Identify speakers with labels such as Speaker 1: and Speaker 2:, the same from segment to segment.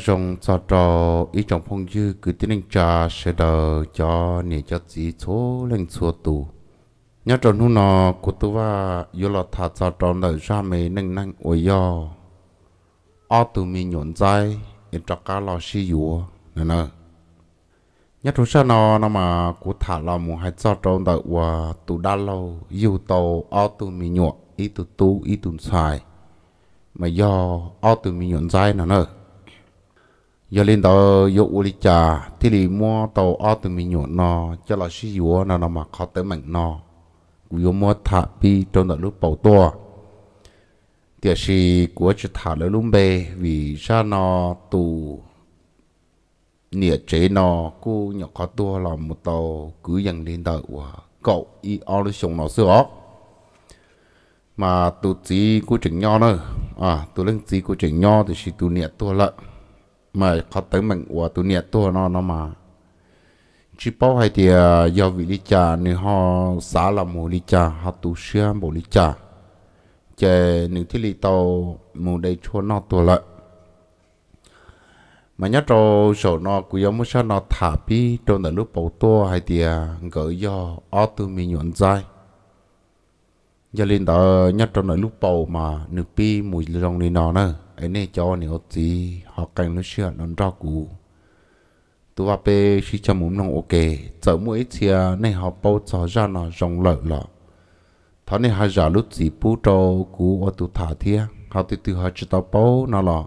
Speaker 1: rong cho trò ý trong phong dư cứ tiến hành trà sẽ đờ cho nể cho chỉ số lên số tù nhớ tròn hôm nọ của tôi và yêu là thả cho tròn đợi ra mấy nâng nâng ôi yo ở tù mi nhổn dai yên cho cá lo xí yếu nè nè nhớ tròn sao nọ nó mà của thả lo một hai cho tròn đời qua tù đa lâu yêu tàu ở tù mi nhọ ý tù tu ý tù xài mà do ở tù mi nhổn dai nè nè giờ lên đó yo u li cha thì li mua tàu ở từ mình nhổ nó cho là sử dụng nó nó mà khó tới mạnh nó cú yo mua thả bi trong đó lúc bầu to thì là của chỉ thả lấy lúc bê vì sao nó tù nịa chế nó cú nhỏ khó to là một tàu cứ dần lên đó của cậu y ở lúc sống nó sửa mà tụ chỉ của chỉnh nho nữa à tụ lên chỉ của chỉnh nho thì chỉ tụ nịa tua lợi mà khó tới mình của tụi nè tôi nó nó mà chỉ bảo hay thì à, do vị lý cha nếu họ xả là một lý cha họ tu sửa một lý cha chế những thiết lý tàu một đầy cho nó tua lại mà nhớ trâu sổ nó cứ giống như sao nó thả bi trong đời lúc bầu tua hay thì à, gỡ do ở từ mình nhuận dài giờ lên đó nhớ trâu đời lúc bầu mà nước bi mùi rong này nó nữa anh này cho anh gì họ cảnh nó chưa nó ra cũ tôi vào bê chỉ cho muốn nó ok giờ mỗi chia này họ bao cho ra nó rong lợi lọ thọ này họ giả lúc gì bù trâu cũ ở tụ thả thia họ từ từ họ chỉ tao bao nó lọ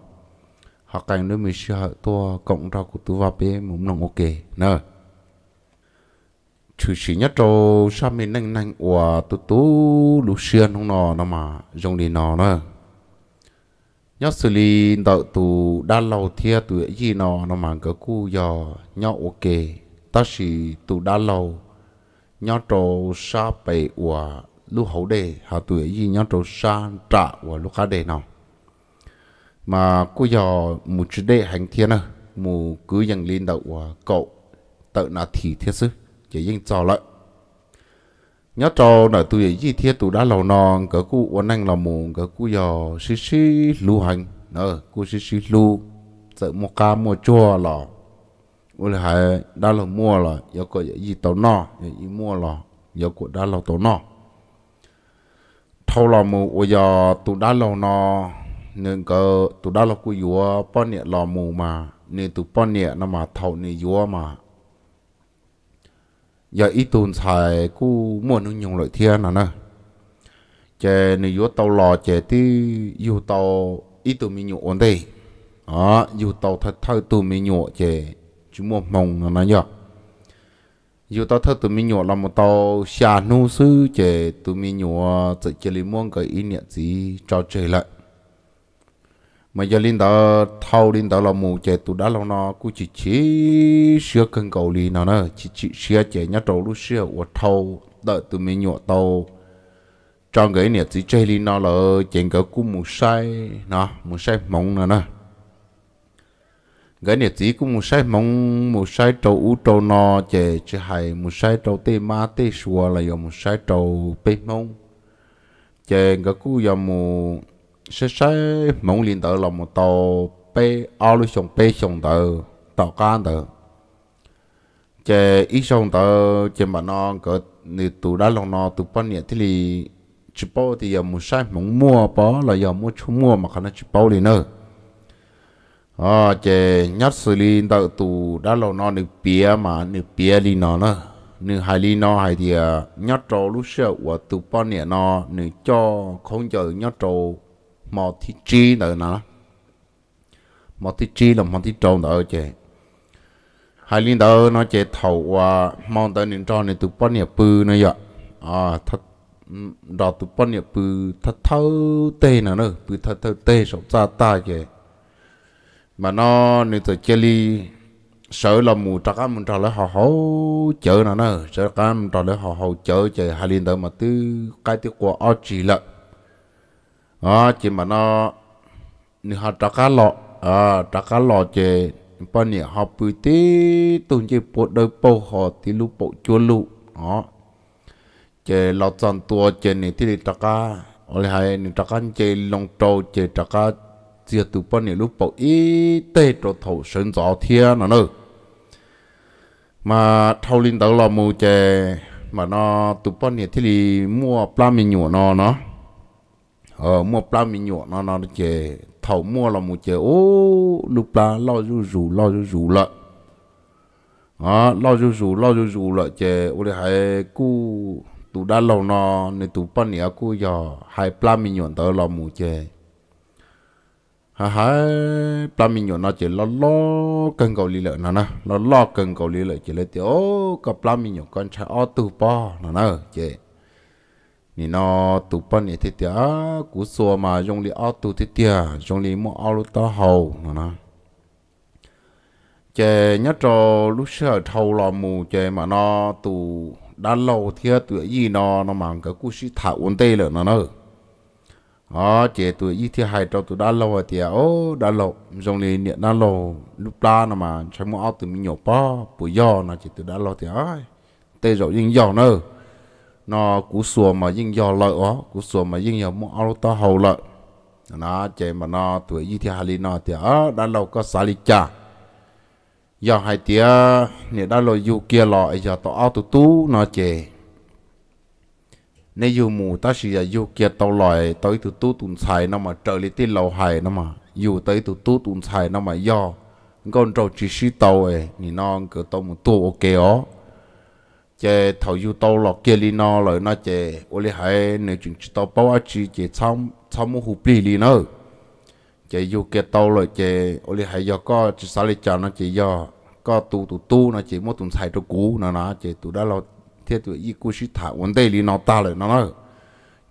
Speaker 1: họ cảnh nó mình chưa tôi cộng ra của tôi vào bê muốn nó ok nè chú chỉ nhất trâu sao mình nhanh nhanh của tôi tú lúc xuyên không nó nó mà dùng đi nó nữa nhớ xử lý đậu tù đã lâu thia tụi gì nọ nó mang cái cu giờ nhớ ok ta chỉ tụ đã lâu nhớ trâu sa bể của lúc hậu đề hà tụi gì nhớ trâu sa trả của lúc khá đề nọ mà cô giờ một chút đề hành thiên à mù cứ dần lên đậu của cậu tự là thì thiết sư chỉ dành trò lợi nhớ cho nở tuổi gì thiết tôi đã lâu nọ cỡ cụ uốn anh là mù cỡ cụ giờ xí xí lưu hành nở cụ xí xí lưu sợ mua cá mua chua lọ ôi là hai đã lâu mua là giờ có gì tàu nọ gì mua là giờ cụ đã lâu tàu nọ thâu là mù ôi giờ tôi đã lâu nọ nên cỡ tôi đã lâu cụ yếu bao nhiêu là mù mà nên tôi bao nhiêu nó mà thâu nên yếu mà giờ ít tuần xài cú mua nó nhung lợi thiên nè nè chè nữ yếu tàu lò chè thì yếu tàu ít tuần mình nhụ ổn đây đó yếu tàu thật thật tuần mình nhụ chè chú mua mông nè nè nhở yếu tàu thật tuần mình nhụ là một tàu xà nu sư chè tuần mình nhụ tự chơi mua cái ý niệm gì cho chơi lại mà giờ linh đó thâu linh đó là mù chạy tụ đã lâu nọ cũng chỉ chỉ sửa cần cầu lì nọ nè chỉ chỉ sửa chạy nhá trâu lúc sửa của thâu đợi từ mình nhọ tàu trong cái này chỉ chơi linh nó là chạy cái cú mù say nó mù say mộng nó nè cái này chỉ cú mù say mộng mù say trâu u trâu nọ chạy chỉ hay mù say trâu tê ma tê xua là do mù say trâu bê mông chạy cái cũng do mù sẽ sẽ mong liên tờ là một tàu bê ao lưu sông bê sông tờ tàu can tờ chè ý sông tờ chè mà nó cỡ nị tụ đã lòng nó tụ bao nhiêu thì lì chỉ bao thì giờ mua sai mong mua bao là giờ mua chú mua mà khả năng chỉ bao liền nữa à chè nhất xử lý tờ tụ đã lòng nó nị bia mà nị bia liền nó nữa nị hai liền nó hai thì à, nhất trâu lúc xưa của tụ bao nhiêu nó nị cho không chờ nhất trâu một thì chi nữa nó một thì chi là một thì trộn à, nữa chứ hai linh đó nó chỉ thầu qua mong tới những trò này tụi bọn nhà bư nó vậy à thật đó tụi bọn nhà bư thật thâu tê nữa nữa bư thật thâu tê sổ ra ta chứ mà nó nên tụi chơi ly sợ là mù trắc á mình trò lấy họ hậu chở nó nữa sợ cá mình trò lấy họ hậu chở chứ hai linh đó mà tư cái tiêu của ở chỉ lợi à chỉ mà nó nửa họ trả cá lọ à ờ, trả cá lọ chè bao nhiêu họ bự tí tuần chỉ bộ đôi bộ họ tí lú bộ chua lú đó chè lọ chọn tua chè này thì trả cá rồi hay nhà trả cá chè lòng trâu chè trả cá chia tụi bao nhiêu lú bộ ít tê trâu thầu sơn gió thiên nó nữa mà thâu linh đầu lò mù chè mà nó tụi bọn nhiệt thì mua plasma mình nó nó ờ một pla mình nhọ nó nó chè thầu mua là một chè ô lúc pla lo rủ rủ lo rủ rủ lợn đó lo rủ rủ lo rủ rủ lợn chè ô đây hai cu tụ đã lâu nó nên tụ bận nhỉ cu giờ hai pla mình nhọ tới là một chè ha hà pla mình nhọ nó chè lo lo cần cầu lý lợn nó nè lo lo cần cầu lý lợn chè lấy tiêu ô cái pla mình nhọ con trai ô tụ po nó nè chè 你那土崩你天天古说嘛，用力凹土天天，用力摸凹路到后，那。chè nhớ cho lúc sơ thâu lò mù chè mà nó tù đã lâu thia tuổi gì nó nó mang cái cú sĩ thảo uốn tê lợn nó nữa ó chè tuổi gì thì hai cho tụ đã lâu thì à, ô đã lâu dòng liền niệm đã lâu lúc đó nó mà chẳng muốn ao tụi mình po bùi do nó chỉ tụi đã lâu thì tê rồi nhưng giò nữa nó cú sùa mà dính do lợi ó cú sùa mà dính do mua ô tô hầu lợi nó chạy mà nó tuổi gì thì hà li nó thì ở đã lâu có xả li cha do hai tía nè đã lâu dù kia lọ giờ tao ao tụ tú nó chạy nên dù mù ta chỉ là dù kia tao lòi tới tụ tú tụn xài nó mà trở lại tin lâu hài nó mà dù tới tụ tú tụn xài nó mà do con trâu chỉ xí tàu ấy thì nó cứ tao một tu ok ó chế thầu yêu tàu lọ kia li nó rồi nó chế ô li hay nếu chúng tàu bao ăn chỉ chế chăm chăm mu hụp li li nó chế yêu kia tàu rồi chế ô li hay do có chỉ sao li cho nó chế do có tu tu tu nó chế một tuần sai tu cũ nó nó chế tu đã lo thiết tu y cú sĩ thả vấn đề li nó ta rồi nó nó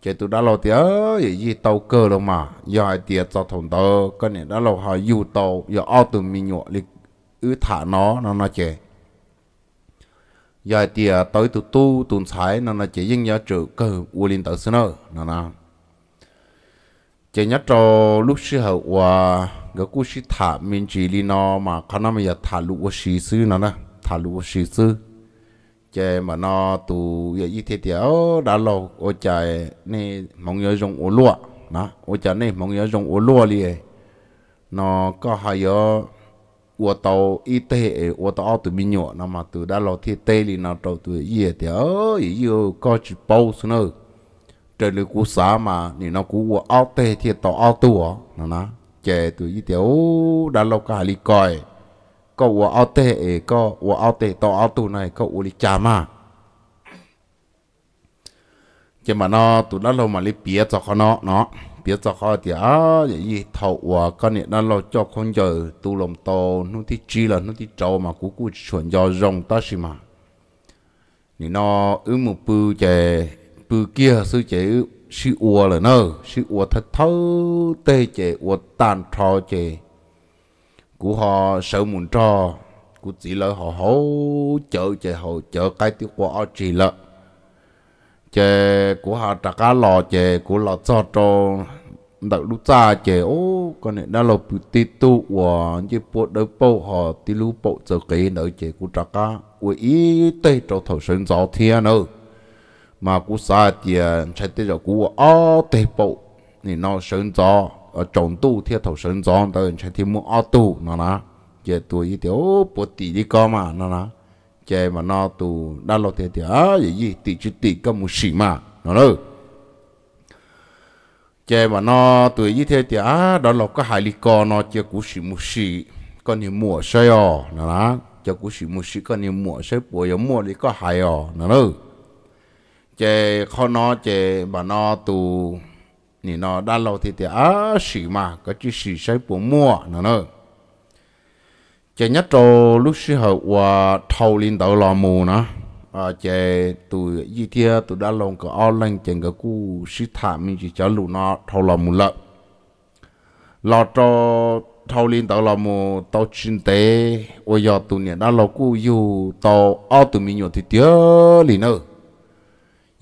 Speaker 1: chế tu đã lo tiếc vậy gì tàu cơ rồi mà do ai tiếc cho thằng tàu cái này đã lo hai yêu tàu giờ ao từ mình nhọ li ư thả nó nó nó chế giờ thì à, tới tụ tu tụ sải nó là chỉ riêng giờ trừ cơ u linh tới sân nó là chỉ nhớ cho lúc xưa hậu và cái cú sĩ thả mình chỉ li nó mà khả năng bây giờ thả lũ sĩ sư nó là thả lũ sĩ sư chỉ mà nó tụ giờ như thế thì đã lâu ở chạy nên mong nhớ dùng ô lúa nó ở chạy nên mong nhớ dùng ô lúa liền nó có hai giờ 我到一代，我到二度没鸟，那么都到老天代里那到都也的，也有搞起包是呢。这里古啥嘛？你那古我二代天到二度哦，那那这都一条到老家里盖，ก็我二代诶，ก็我二代到二度呢，ก็我里家嘛。这嘛那都到老嘛里别着可能喏。biết cho họ thì à vậy thầu và cái này nó lo cho con giờ tu lòng to nó thì chi là nó thì trâu mà cũng cũng chuẩn do rồng ta xí mà thì nó ứ một bự chè bự kia sư chè sư ua là nó sư ua thật thâu tê chè ua tàn trò chè của họ sợ muốn trò của chỉ là họ hỗ trợ chè họ trợ cái tiêu qua chỉ là chè của họ trả cá lò chè của lò cho cho đậu lúc xa chè ô con này đã lộc tì tu của như bộ đỡ bộ họ tì lú bộ giờ cái nữa chè của trả cá ui ý tê cho thầu sơn gió thiên nữa mà cú xa tiền chạy tê cho của ô tê bộ thì nó sơn gió ở trồng tu thiên thầu sơn gió tới chạy thì mua ô tu nó nè chè tuổi ý tiểu bộ tí đi con mà nó nè chè mà nó tù đã lo thế thì á gì gì tỷ chứ tỷ có một xỉ mà nó nữa chè mà nó tuổi như thế thì á đó là cái hải lý co nó chưa cú xỉ một xỉ còn nhiều mùa say ò nó là cho cú xỉ một xỉ còn nhiều mùa say bùa giống mùa đi có hải ò nó nữa chè kho nó chè mà nó tù thì nó đã lo thế thì á xỉ mà có chứ xỉ say bùa mùa nó nữa chị nhất trâu lúc xưa hậu và thâu liên đầu lò mù nó à chị tụi gì thia tụi đã lòng cái ao lăng chị cái cu sư thả mình chỉ cho lù nó thâu lò mù lợ lò trâu thâu liên tàu lò mù tàu chuyên tế ôi giờ tụi nè đã lâu cũ yêu tàu ao từ mình nhổ thì tiếc lì nữa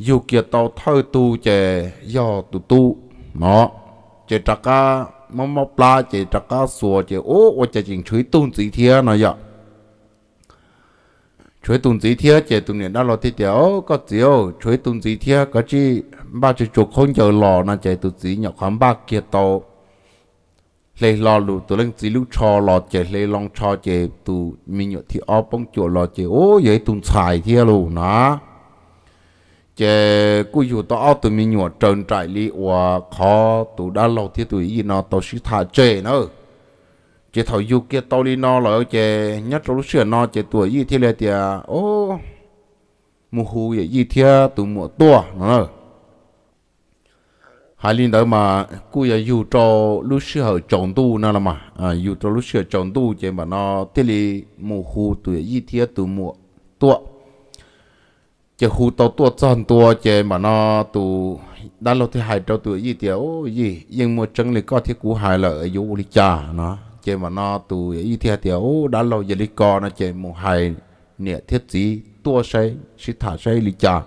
Speaker 1: yêu kia tàu thơi tu chè giờ tụi tu nó chè trắc มมปลาเจตักาสัวเจโอ้ว่าจะจริงช่วยตุ้นสีเทียน่อยะ ช่วยตุ้นสีเทียเจตุ้นเนี่ยนั่นเราที่เดียว ก็เจียว ช่วยตุ้นสีเทียก็จีบ้าจะจุกคนเจอหล่อนะเจตุ้นสีหยอกความบ้าเกียรโตเลยรอหลุตัวเล่นงสีลูกชอหล่อเจเลยลองชอเจตุมีหยดที่อ้อป้องจวดหล่อเจโอ้ยตุ้นสายเทียลูนะ chế cú dù tao ao tụi mình nhổ trần trại li và khó tụi đã lâu thì tụi y nó tao sĩ thả chế nó chế thầu dù kia tao li nó là chế nhất lúc sửa nó chế tụi y thì là thì ô mù hù vậy gì thì tụi mùa to nó hai linh đó mà cú giờ dù cho lúc sửa chọn tu nó là mà à dù cho lúc sửa chọn tu chế mà nó thì li mù hù tụi y thì tụi mùa to chỉ hú tàu tua tròn tua chế mà nó tụ đã lâu thì hai tàu tuổi gì ô gì nhưng mà chân lý có thì cú hại là ở chỗ đi cha nó chế mà nó tụ gì thì ô đã lâu giờ đi co nó chế một hại nè thiết gì tua say sĩ thả say đi cha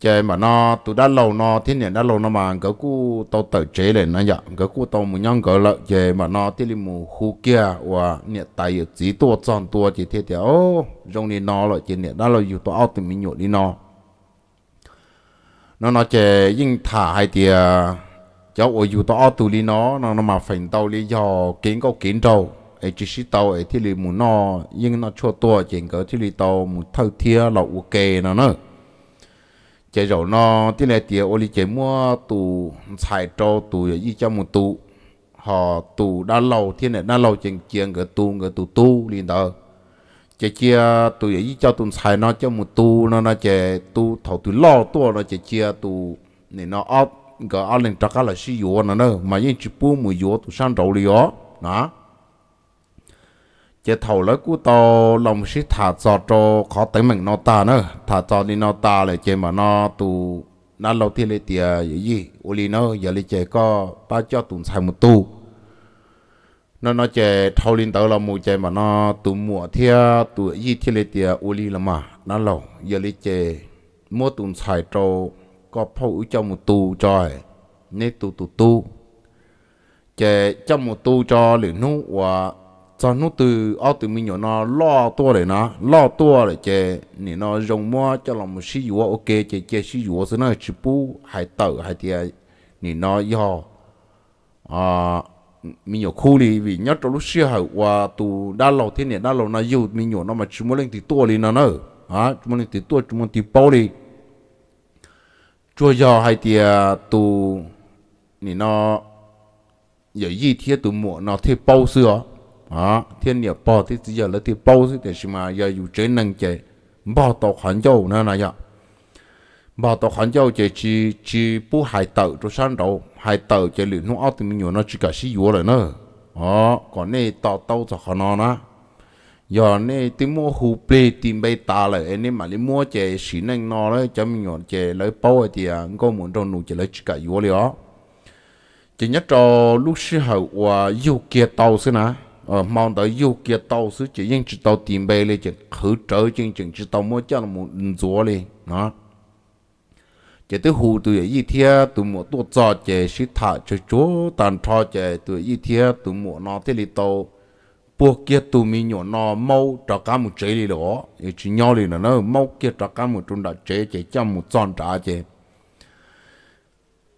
Speaker 1: chơi mà nó tụi đã lâu nó thế này đã lâu nó mà cái cú tàu tự chế lên nó vậy cái cú tàu mình nhon cái lợi chơi mà nó thiên nhiên mù khu kia và nhiệt tài chỉ tua tròn tua chỉ thế thì ô trong này nó lợi chơi nhiệt đã lâu dù tao tụi mình nhộn đi nó nó nó chơi nhưng thả hai tia à, cháu ở dù tao tụi đi nó nó nó mà phình tàu lý do kiến câu kiến trâu ấy chỉ xí tàu ấy thiên nhiên mù nó nhưng nó cho tua chỉ cái thiên nhiên tàu mù thâu thia là ok nó nữa chế rồi nó thế này thì ô li chế mua tủ xài trâu tù gì cho một tủ họ tủ đã lâu thế này đã lâu chừng chuyện cái tủ cái tủ tủ liền đó chế chia tù gì cho tù xài nó cho một tủ nó nó chế tủ thầu tù lo tua nó chế chia tủ này nó ấp cái áo lên trắc là sử yếu nó nó mà những chụp bùm yếu tù sang đầu liền đó chỉ thầu lấy cú to lòng sĩ thả cho cho khó tính mình nó ta nữa thả cho đi nó ta lại chơi mà nó tu nó lâu thì lấy tiền gì gì ô li nó giờ lấy chơi có ba cho tụng sai một tu nó nó chơi thâu lên tử là một chơi mà nó tụ mua thia tụ gì thì lấy tiền ô li là mà nó lâu giờ lấy chơi mua tụng sai cho có phâu cho một tu trời nên tụ tụ tu chơi cho một tu cho liền nu và cho nó từ ao từ mình nhỏ nó lo to để nó lo to để chè nè nó dùng mua cho làm một xí dùa ok chè chè xí dùa xí nó chỉ bu hai tờ hai tia nè nó do à mình nhỏ khu đi vì nhất trong lúc xưa hậu qua từ đa lâu thế nè đa lâu nó yêu mình nhỏ nó mà chỉ muốn lên thì to đi nó nữa à chỉ muốn lên thì to chỉ muốn thì bao đi cho giờ hai tia từ nè nó giờ gì thế từ mua nó thế bao xưa đó thiên địa bò thì giờ là thì bao thì thì mà giờ dù năng chế bao tàu châu nữa này nhở bao châu chế chỉ chỉ bu hải tàu cho sang đầu hải tàu chế liền nó ở thì mình nhớ nó chỉ cả sĩ yếu rồi nữa đó còn này tàu tàu cho khẩn nó giờ này tìm mua hù ple tìm bay ta lại anh em mà đi mua chè xí năng nó đấy cho mình nhọn chè lấy bao thì à có muốn trong nụ chè lấy chỉ cả yếu liền đó chỉ nhất cho lúc sư hậu yêu à, kia tàu xí nè ờ mong tới yêu kia tàu sứ chỉ những chỉ tàu tìm bê lên chỉ khử trở chừng chừng chỉ tàu mua cho là một rúa lên nó chỉ tới hù tụi một thia tụi mua tuột giò chè sĩ thả cho chúa tàn trò chè tụi y thia tụi mua nó thế li tàu buộc kia tụi mình nhỏ nó mau trò cá một chế đi đó chỉ nhau đi là nó mau kia trò cá một trung đã chế chế cho một tròn trả chế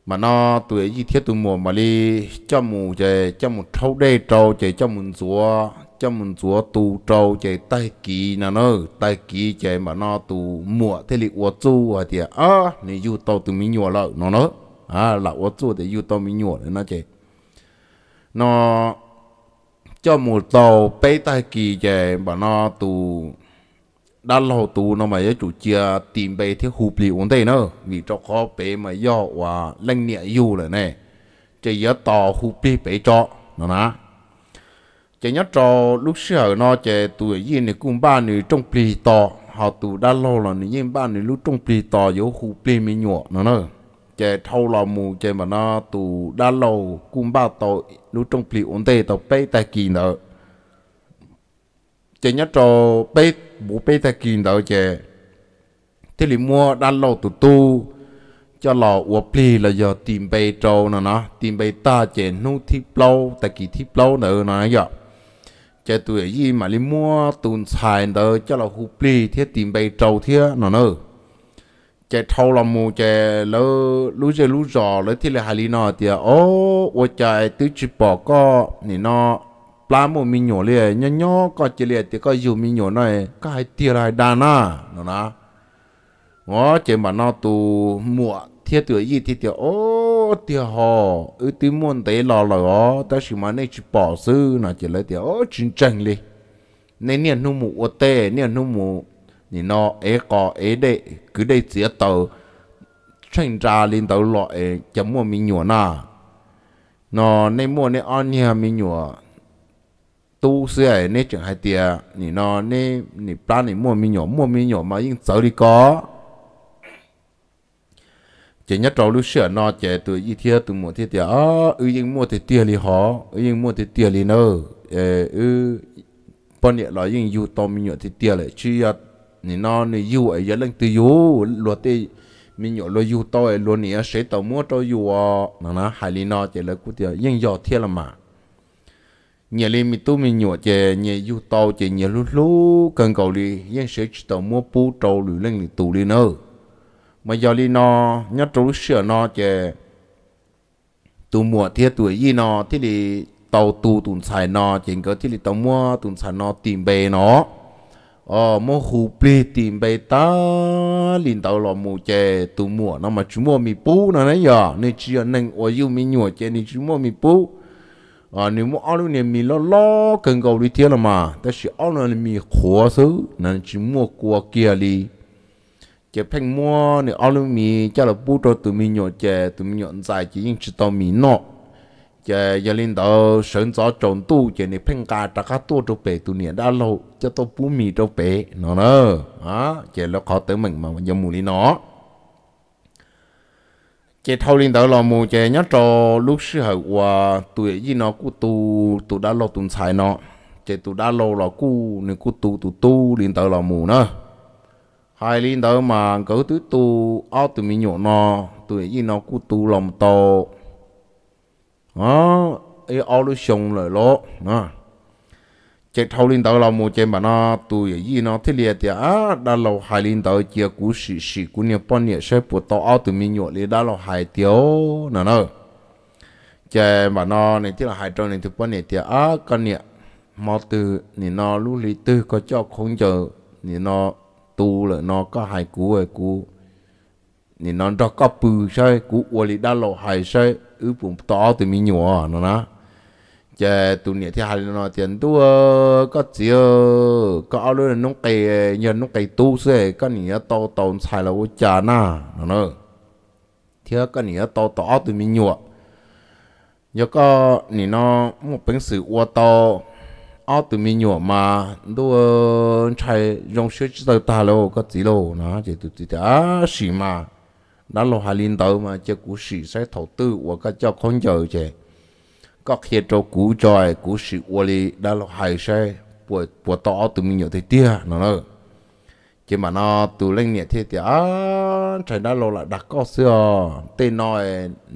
Speaker 1: mà nó tuổi gì thiết tụi mùa mà đi cho mùa chơi cho một thâu đê trâu chơi cho một rúa cho một rúa tu trâu chơi tay kỳ nè nó tay kỳ chơi mà nó tu mùa thế li uo chu à thì à này du tàu tụi mình nhua lợ nó nó à là uo chu thì du tàu mình nhua nó chơi nó cho một tàu bê tay kỳ chơi mà nó tù đã lâu tu nó mà chủ chia tìm bê thiết hụp lì ổn đây nữa vì cho khó bê mà do và lanh nhẹ dù là nè chỉ giờ tò hụp lì bê cho nó ná chỉ nhớ cho lúc xưa nó chỉ tuổi gì này cũng ba nữ trong lì to, họ tu đã lâu là nữ nhiên ba nữ lúc trong lì to yếu hụp lì mới nhọ nó nữa chỉ thâu lò mù chỉ mà nó tu đã lâu cũng ba to lúc trong lì ổn đây tò bê tài kỳ nữa chỉ nhớ cho bê bố bê ta kìm đó chè thế thì mua đàn lâu tụ tu cho lò ua pli là giờ tìm bê trâu nè nó tìm bê ta chè nu thi lâu ta kỳ thi lâu nữa nó giờ chè tụi gì mà đi mua tụn xài đó cho lò hụp pli thiết tìm bê trâu thiết nó nè chè thâu là mù chè lỡ lú chè lú rò lỡ thì là hà lý nó thì ô ua chè tứ chì bò có nè nó lá một mình nhỏ liền nhỏ nhỏ có chỉ liền thì có dù mình nhỏ này cái tia lại đàn à nó nó ngó chỉ mà nó tù mùa thiết tuổi gì thì tiểu ô tiểu hồ ư tí muốn tế lò lò ó ta mà nên chỉ bỏ sư nó chỉ lấy tiểu ô chính tranh đi nên niên nu mù ô tê niên nu ế có ế đệ cứ đây chỉ tàu tranh ra lên tàu lọ ế chấm mua mình nhủa nà nó nên mua nên ăn nhà mình nhủa tu sửa nè chẳng hay tiệt nị nó nè nị plan nị mua mi nhỏ mua mi nhỏ mà yên sợ đi có chỉ nhất trâu lúc sửa nó chỉ từ y thiê từ mua thiê tiệt ơ ờ, ư yên mua thì tiệt li họ ư yên mua thì tiệt li nơ ờ, ư bọn nhẹ lo yên yêu to mi nhỏ tiệt lại chỉ à nị nó nị yêu ấy giờ lên từ yêu lo tê mi nhỏ lo yêu to ấy lo nị sẽ tàu mua trâu yêu à nó nó hai li nó chỉ là cú tiệt yên giàu thiê là mà nhà li mi tu mi nhụa chè nhà du tàu chè nhà lú lú cần cầu li yên sửa tàu mua pu trâu lử lên li tù li nơ mà giờ li no nhớ trâu sửa no chè tu mua thiệt tuổi gì no thì li tàu tu tụn xài no chè có thì li tàu mua tụn xài no tìm bè nó ờ mua hù ple tìm bè ta liền tàu lò mù chè tu mua nó mà chú mua mi pu nó nấy giờ nên chỉ nên ở yêu mi nhụa chè nên chú mua mi pu à nếu mà ăn nên mì lo lo cần cầu đi tiêu là mà ta chỉ ăn nên mì khó xử, nên chỉ mua qua kia đi chỉ phanh mua nên ăn mì cho là bút cho tụi mi nhọn chè tụi mi nhọn dài chỉ những chỉ tao mi nọ chè giờ lên đó sinh ra trong tu chè nên phanh cá trả cá tu cho bé tụi mình đã lâu cho tao bún mi cho bé nó nữa à, chè nó khó tới mình mà giờ mua đi nó chế thâu linh đó là mù chế nhớ cho lúc sư hở qua tuổi gì nó cũng tu tu đã lo tuần xài nó chế tu đã lo là cũ nên cu tu tu tu linh đó là mù nữa hai linh đó mà cứ tứ tu ao tụi mi nhổ nó tuổi gì nó cũng tu lòng to đó ấy ao lúc xong lời lỗ đó chế thâu linh tàu là mùa chế mà nó tu ye nó thiết liệt thì à đã lâu hai linh tàu chia cú sĩ sĩ cú nhiều bọn nhiều sẽ bộ tàu áo từ mình nhọ liền đã lâu hai tiêu nè nè chế mà nó này thế là hai trâu này từ bọn nhiều thì à con nè mà từ nè nó lưu lý từ có cho không chờ nè nó tu là nó có hai cú rồi cú nè nó cho có bự sai cú uo lý đã lâu hai sai ư bộ tàu từ mình nhọ nó nè chè tu nè thì hà nó tiền tu có chỉ có áo lưỡi nông cây nhờ nông cây tu sẽ có nè to to xài là vô chả na nó nó thì có nè to to áo tụi mình nhựa giờ có nè nó một bên sử ô to áo tụi mình nhựa mà tu xài dùng sữa chỉ ta lâu, có chỉ lâu nó chỉ tụi chỉ ta xì mà đã lo hai linh tàu mà chưa cú xì sẽ thầu tư và các cho con giờ chơi có khi cho cú trời, cú sĩ ua li đã lo hài xe bùa bùa to tụi mình nhớ thấy tia nó nó chỉ mà nó từ lên nhẹ thế thì á trời đã lâu lại đặt có xưa tên nói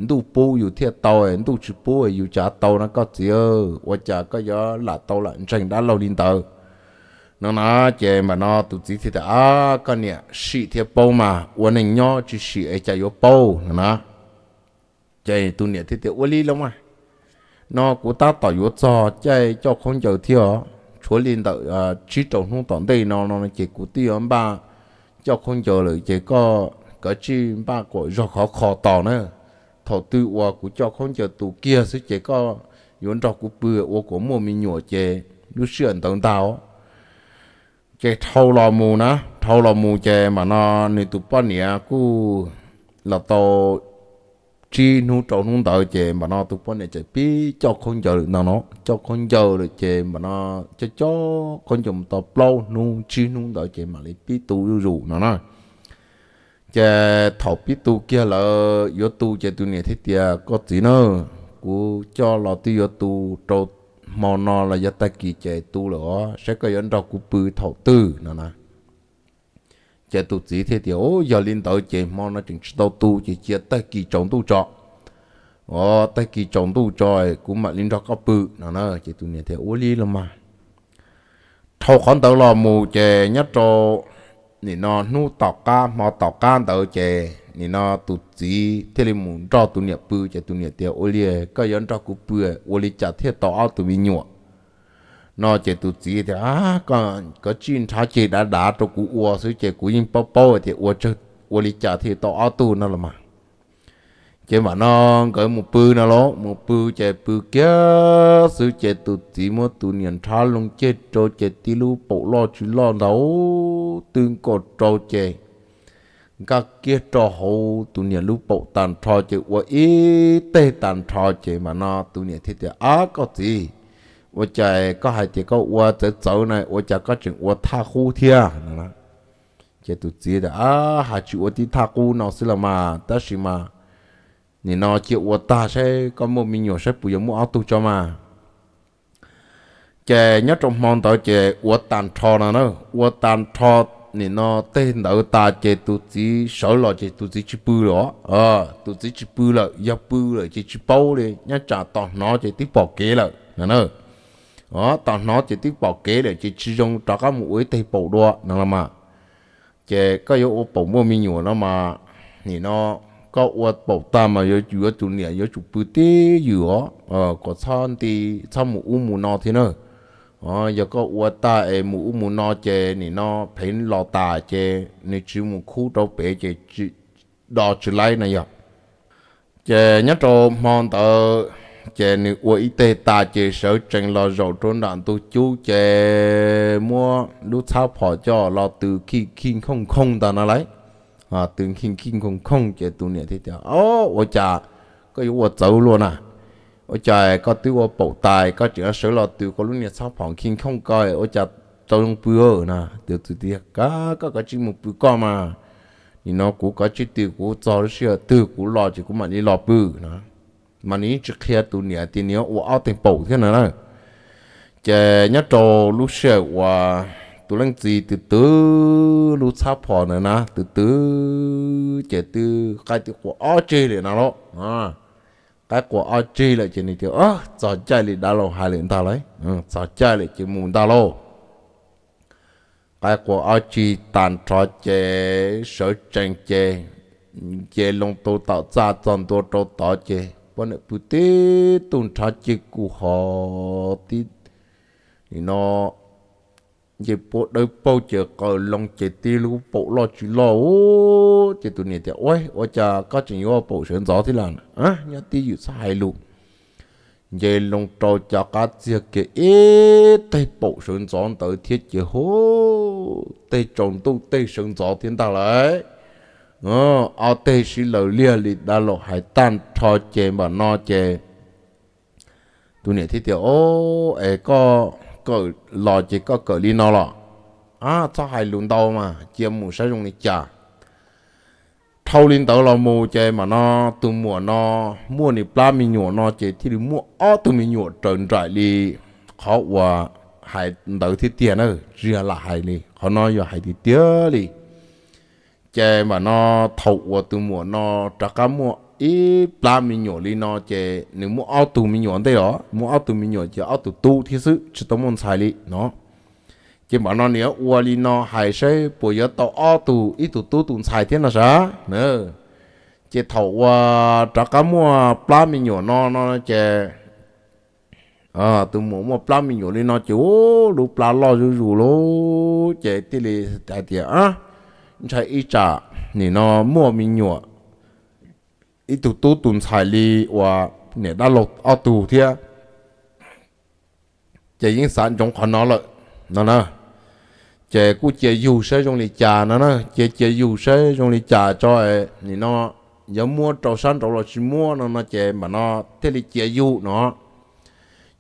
Speaker 1: đủ bù dù thiệt tàu đủ chữ bù dù trả tàu nó có gì ơ và trả có gió là tàu là trời đã lâu lên tàu nó nó chỉ mà nó tụi chỉ thì á con nhẹ sĩ thiệt bù mà uốn này nhỏ chỉ sĩ ấy chạy vô bù nó nó chỉ tụi nhẹ thế thì uốn li lắm à nó của ta tỏ yếu cho chạy cho không giờ thiếu chúa liên tự chỉ à, trồng không tận đây nó nó chỉ của tiêu ba cho không giờ là chỉ có cái chi ba của do khó khó tỏ nữa thọ tư ua của cho không giờ tụ kia sẽ chỉ có yến trọ của bừa ua của mua mình nhổ chè lúc sườn tận tao chè thâu lò mù nó thâu lò mù chè mà nó nên tụ bao nè cú là tàu chỉ nu trộn nu đợi chè mà nó tụi bọn này chè bí cho con chờ được nó cho con chờ được chè mà nó cho cho con chồng tao lâu nu chỉ nu đợi chè mà lấy bí tu rủ nó nói chè thọ bí tu kia là yo tu chè tu này thế tia có gì nữa cú cho lo tu yo tu trộn mà nó là yo ta kỳ chè tu lửa sẽ có yo đâu cú bự thọ tư nó nói chả tu chỉ thế thì ô giờ linh đạo chỉ mong nó chừng tao tu chỉ chia tay kỳ trọng tu trọ ô tay kỳ trọng tu trọ cũng mà linh đạo có bự nó nó chỉ tu này thế ô lý lắm mà thâu khẩn tao lo mù chè nhất trọ nị nó nu tọt ca mò tọt ca tao chè nị nó tu chỉ thế linh mù cho tu niệm bự chè tu niệm thế ô lý cái yến trọ cũng bự ô lý chả thế tao ao tu bị nhụa nó chỉ tụ chỉ thì à còn có chuyện thá chỉ đã đã cho cú uo sứ chỉ cú in bao bao thì uo chứ uo lý trả thì tao ao tu nó là mà chỉ mà nó có một bự nó ló một bự chỉ bự kia sứ chỉ tụ chỉ mà tụ nhận thá lông chỉ cho chỉ tí lu bộ lo chỉ lo nấu tương cột cho chỉ các kia cho hậu tụ niệm lu bộ tàn thọ chỉ uo ít tê tàn thọ chỉ mà nó tụ niệm thiết thì á à, có gì 我在搞海地个我在走呢，我在搞种我踏户天啦，这都知的啊，还去我的踏户闹死了嘛，但是嘛，你那这我打些个莫名有些不要莫阿杜着嘛，这一种忙到这我单超了呢，我单超你那对老大这都知少了这都知去补了啊，都知去补了，要补了这去补了，一扎到那这都保给了，那呢？đó ờ, tao nó chỉ tiếp bảo kế để chỉ chỉ dùng cho các mũi tây bổ đua nó là mà chỉ có yếu bổ mua mình nhiều nó mà thì nó có uất bổ ta mà yếu chủ yếu chủ nè yếu chủ bự tí yếu ờ có chăn thì chăn mũ u mũ nó thế nữa ờ giờ có uất ta ấy mũ u mũ nó chỉ thì nó phải lo ta chỉ nên chỉ mũ khu đâu bé chỉ chỉ đo chỉ lấy này giờ chỉ nhất cho mong tới chè nữ uy tê ta chè sở trình lo rầu trốn đạn tu chú chè mua lúc sao phỏ cho lo từ khi kinh không không ta nó lấy à từ khi kinh không không chè tu nè thế chả ô ô chả có yếu luôn à ô chả có tiêu ô bổ tài có chữ sở lo từ có lúc nè sao phỏng kinh không coi ô chả trong bữa nè từ từ tiệt à, cá có cái chữ một bữa con mà thì nó cũng có chữ từ của cho nó sửa từ của lo chỉ của mà đi lo bự nữa mà ní chỉ kia tu nhà tiền nhớ của ao tiền bổ thế nào chè nhớ trâu lúc xe qua tu lăng gì từ từ lúc sao phò nữa nè từ từ chè từ cái từ của áo chơi này nào đó à cái của áo chơi là chuyện này thì à trò chơi liền đã lâu hai liền ta lấy trò ừ, chơi liền chỉ muốn ta lâu cái của áo chơi tàn trò chè sở tranh chè chè lông tu tạo ra tròn tu tô tạo chè quan bù tế tôn trả chế cụ họ thì nó chế bộ đôi bao chế có lòng chế tê lũ bộ lo chú lo ô chế tụi này thì ôi ôi chà có chuyện yếu bộ sớm gió thế là á nhớ tí dụ sai lũ chế lòng trò chà cá chế kê ế tây bộ sớm gió tới thiết chế hô tây trồng tu tây sớm gió thiên ta lại ờ ao tê sĩ lầu lia lì đã lộ hải tan cho chè mà no chè tụi này thì tiểu ô ấy có có lò chỉ có cỡ li nó lọ à cho hai lùn đầu mà chia mù sử dụng để chả thâu lên tàu lò mù chè mà nó tụi mùa nó mua này pla mi nhổ nó chè thì đi mua ó tụi mi nhổ trần trại đi khó quá hải đầu thì tiền ơi riêng là hải đi khó nói giờ hải thì tiếc đi chế mà nó thấu qua từ mùa nó trả cá mùa ý pla mình nhỏ đi nó chế nếu mua ao tù mình nhỏ đây đó mua ao tù mình nhỏ chè ao tù tu thì sự chỉ tao muốn xài đi nó chỉ mà nó nếu ua đi nó hay sẽ bây giờ tao ao tù ít tù tu tù xài thế nào sao nữa chè thấu qua à, trả cá mùa pla mình nhỏ nó nó chế à từ mùa mua pla mình nhỏ đi nó chè ô lú pla lo rủ rủ lú chế tí lì tại tiệt á chạy ít trả nên nó mua mình nhựa ít tụt tụt tụn xài li và nên đã lột ở tù thế chạy những sản trong khó nó lợi nó nè chạy cú chạy dù sẽ trong lì trà nó nè chạy chạy dù sẽ trong lì trà cho ấy nên nó giờ mua trâu sắn trâu là chỉ mua nó nó chạy mà nó thế lì chạy dù nó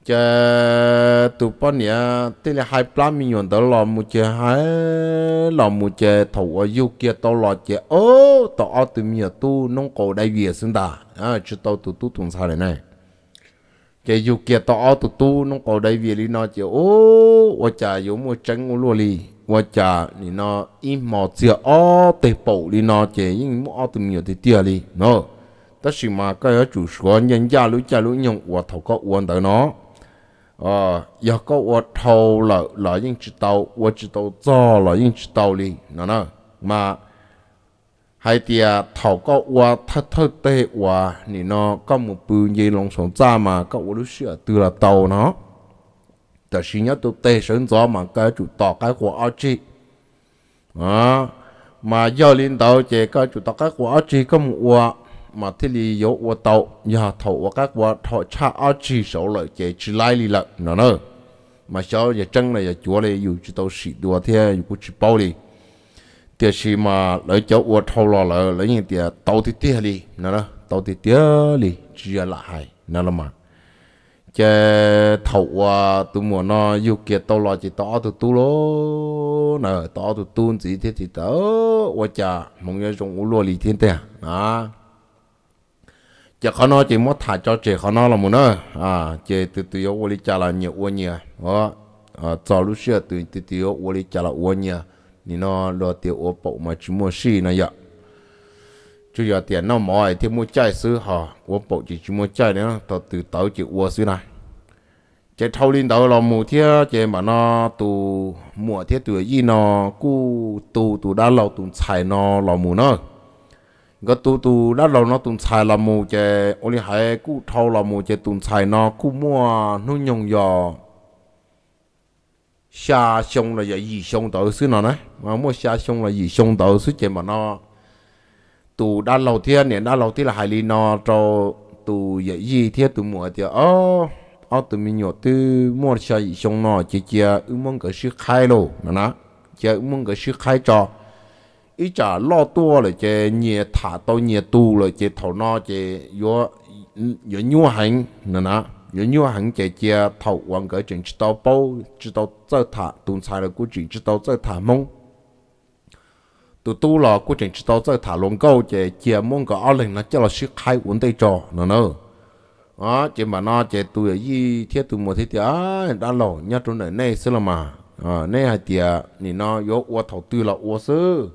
Speaker 1: chè tụ bọn nhà tê là hai plan mi nhuận đó lò mù chè hai lò mù chè thầu ở yêu kia tao lò chè ô tao ở từ mi tu nông cổ đại việt sinh ta à chú tao tụ tu tuần sau này này chè yêu kia tao ở tụ tu nông cổ đại việt đi nó chè ô và chà yêu mua chân ngô lô li và chà đi nó im mò chè ô tê bộ đi nó chè nhưng mua ở tụ mi thì tia đi nó tất sự mà cái chủ số nhân gia lũ cha lũ nhung và thầu có uốn tới nó ờ giờ có thâu là là những chỉ tàu ô chỉ tàu cho là những chỉ tàu đi mà hay thì à, thầu có ô thắt thắt tê ô thì nó có một bự gì lòng sống ra mà có ô lúc xưa từ là tàu nó แต่สิ่งนี้ตัวเตะฉันจอมันก็จุดต่อกับหัวอ้อจีอ่ามาย่อลินเตาเจก็จุดต่อกับหัวอ้อจีก็มัว mà thế li yếu và tàu nhà thầu và các và thọ cha ở chỉ số lợi chế chỉ lại li lợi nó nữa mà sau giờ chân này giờ chúa này dù chỉ tàu xịt đùa thế dù cũng chỉ bao đi tiếc gì mà lợi cháu và thầu lo lợi lợi những tiếc tàu thì tiếc li nó nữa tàu thì tiếc li chỉ là hai nó là mà chế thầu và tụi mua nó yêu kia tàu lo chỉ tao tụi tu lo nè tao tụi tu chỉ thế thì tớ và cha mong nhớ trong u lô li thiên thế à chỉ khó nó chỉ mất thả cho chỉ khó nó là muốn nữa à chỉ từ từ yếu vô lý trả là nhiều uôn nhiều ó à cho lúc xưa từ từ từ yếu vô lý trả là uôn nhiều nên nó lo tiêu ô bộ mà chỉ mua xì nó vậy chú giờ tiền nó mỏi thì mua chai xứ họ ô bộ chỉ chỉ mua chai nữa từ từ tao chỉ uôn xứ này chỉ thâu lên đầu là mù thế chỉ mà nó từ mua thế từ gì nó cú từ từ đã lâu từ xài nó là mù nữa ก็ตูตูด้านเราเนาะตุนชายละมูเจโอลิหายกู้เท่าละมูเจตุนชายเนาะกู้มั่วนุ่งยงยอ ชาชงเลยอย่ายีชงต่อซื้อเนาะนะมามั่วชาชงเลยยีชงต่อซื้อเจมันเนาะตูด้านเราเทียนเนี่ยด้านเราที่ละหายลีเนาะเราตูอย่ายีเทียตูมั่วเทียอ๋อเอาตูมีหยดตื้อมั่วชายีชงเนาะเจียเจียอึ้งมึงก็ซื้อไข่โลนะนะเจียอึ้งมึงก็ซื้อไข่จอ ý chả lo tua là chè nhẹ thả tao nhẹ tu là chè thầu nó chè yo yo nhua hành nè nè yo nhua hành chè chè thầu quan cái chuyện chỉ tao bao chỉ tao chơi thả tuần sai là cũng chuyện chỉ tao chơi thả mông tụ tu là cũng chuyện chỉ tao chơi thả luôn câu chè chè mông cái ao lệnh là chè là sức khai uống tay trò nè nè à chè mà nó chè tụi y thiết tụi một thiết thì à đã lẩu nhát chỗ này này xí là mà à ờ, này hai tiệt thì nó yo uo thầu tư là uo xứ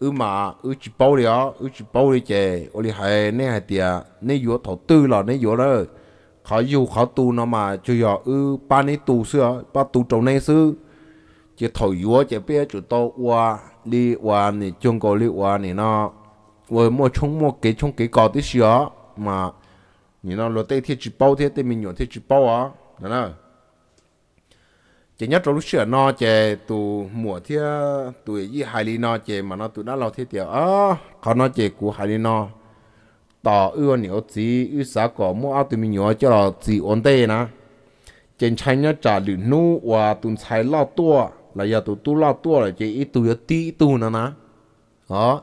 Speaker 1: ừ mà ừ chỉ bao đi ó ừ chỉ bao đi chè ô đi hai, nè hai tiệt nè vừa thầu tư là nè vừa đó khó dù khó tu nó mà chưa giờ ừ ba nè tu xưa ba tu trâu nè xưa chỉ thầu vừa chè biết chủ tao hoa, đi hoa nè chung cầu đi hoa nè nó vừa mua chung mua cái chung cái cò tí xưa mà nè, nó lo tê thiết chỉ bao thiết tê mình nhổ thiết chỉ bao á nè nè chỉ nhất trong lúc sửa nó chè tụ mùa thia tụ y hai ly nó chè mà nó tụ đã lâu thế tiểu à khó nó chè của hai ly nó tỏ ưa nhiều gì ư xã có mua áo tụi mình nhớ cho là gì ổn tệ nè trên chai nhớ trả lử nu và tụi chai lo tua là giờ tụi tu lo tua là chỉ ít tụi tí tụ nè nè đó ờ,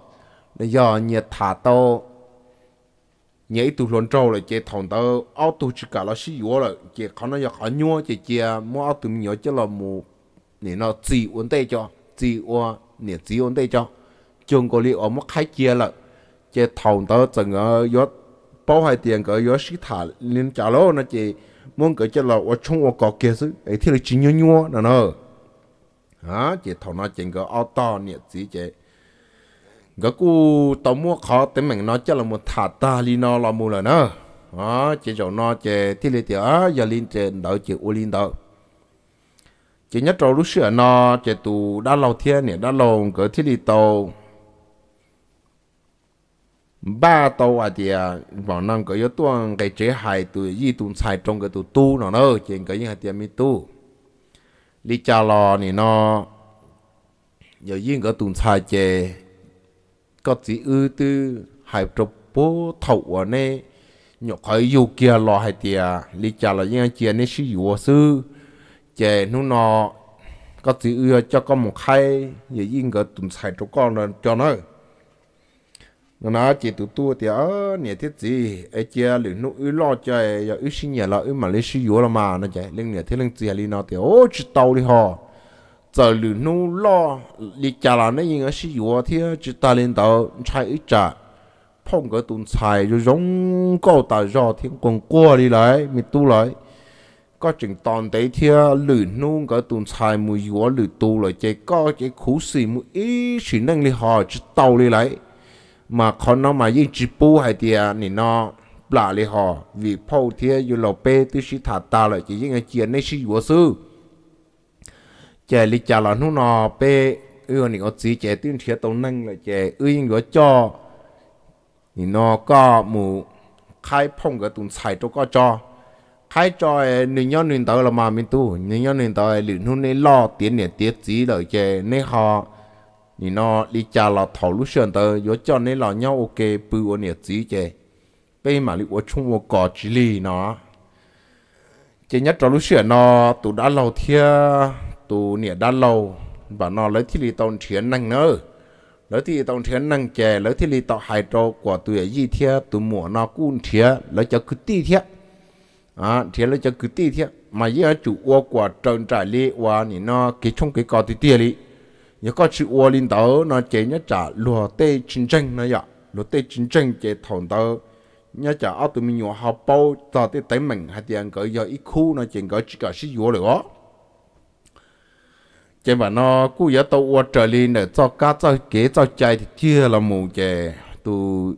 Speaker 1: là giờ nhiệt thả tàu nhảy tụ lon trâu là chị thằng tao áo tụ chỉ cả là xí yếu là chị khả năng là khả nhua chị chị mua áo tụ nhớ chứ là mù nè nó chỉ ổn định cho chỉ uốn nè chỉ ổn định cho chung có lý ở mất khai chia là chị thằng tao chừng ở yếu bảo hai tiền cái yếu xí thả lên trả lô nó chị muốn cái chứ là ở chung ở có kia chứ ấy thì là chỉ nhua nhua nè nó à chị thằng nó chẳng cái áo to nè chỉ chị gã cụ tao mua khó tới mình nó chắc là một thả ta li nó là mua là nó đó chỉ chỗ nó chè thì lấy tiền á giờ lên chè đỡ chịu u lên đỡ chỉ nhất trâu lúc sửa nó chè tù đã lâu thiên nè đã lâu cỡ thì đi tàu ba tàu à thì à, vào năm cỡ yếu tuần cái chế hài từ di tù xài trong cái tù tu nó nó trên cái như hạt tiền mi tu đi cha lò nè nó giờ riêng cỡ tù xài chè có chỉ ư tư hai trục bố thầu ở nè nhọ khởi dù kia lo hai tìa lý trả lời những chị nè sư dù sư chè nó nọ có chỉ ư cho con một khai giờ yên gỡ tụm xài trục con là cho nó nó nói chị tụi tôi thì ở nhà thiết gì ai chia lử nó ư lo cho giờ ư sinh nhà là ư mà lấy sư dù là mà nó chạy lên nhà thiết lên gì hay nó thì ô chị tàu đi họ giờ lũ nô lo đi chả là nên những cái gì thì chỉ ta lên đầu chạy ít chả phong cái tuần chạy rồi giống cao ta rõ thì còn qua đi lại mình tu lại có chừng toàn đấy thì lũ nô cái tuần chạy mùi gì lũ tu lại chỉ có chỉ khổ sĩ mùi chỉ năng đi họ chỉ tàu đi lại mà còn nó mà chỉ bù hay thì nên nó là đi họ vì phong thì dù lọ bê tôi chỉ thả ta lại chỉ những cái chuyện này chỉ vô sư chè lì chả là nó nọ bê ư nị ở chỉ chè tuyên thiệt tàu nâng là chè ư yên gọi cho nị nó có mù khai phong cái tuần xài cho có cho khai cho nị nhon nị tàu là mà mình tu nị nhon nị tàu lì nó nị lo tiền nị tiết chỉ đợi chè nị họ nị nó lì chả là thầu lúc sơn tàu gọi cho nị là nhau ok bự ở nị chỉ chè bây mà lì ở chung vô cỏ chỉ lì nó chỉ nhất cho lúc sơn nó tụ đã lâu thiệt tù nè đã lâu và nó lấy thiết lý tông chiến năng nữa lấy thiết lý tông chiến năng chè lấy thiết lý tông hải trò của tù ấy gì thế tù mùa nó cũng thế lấy cho cứ ti thế à thế lấy cho cứ ti thế mà giờ chủ ô của trần trải li và nè nó cái trong cái cò thì tia li nhớ có chữ ô linh tớ nó chế nhớ trả lùa tê chiến chân nó vậy lùa tê chiến chân chế thòng tớ nhớ trả ở tụi mình nhỏ học bao tao tê tay mình hay tiền cỡ giờ ít khu nó chuyện cỡ chỉ cả sử dụng rồi chế mà nó cú giờ tàu qua trở lên để cho cá cho kế cho chạy thì chưa là mù chè tu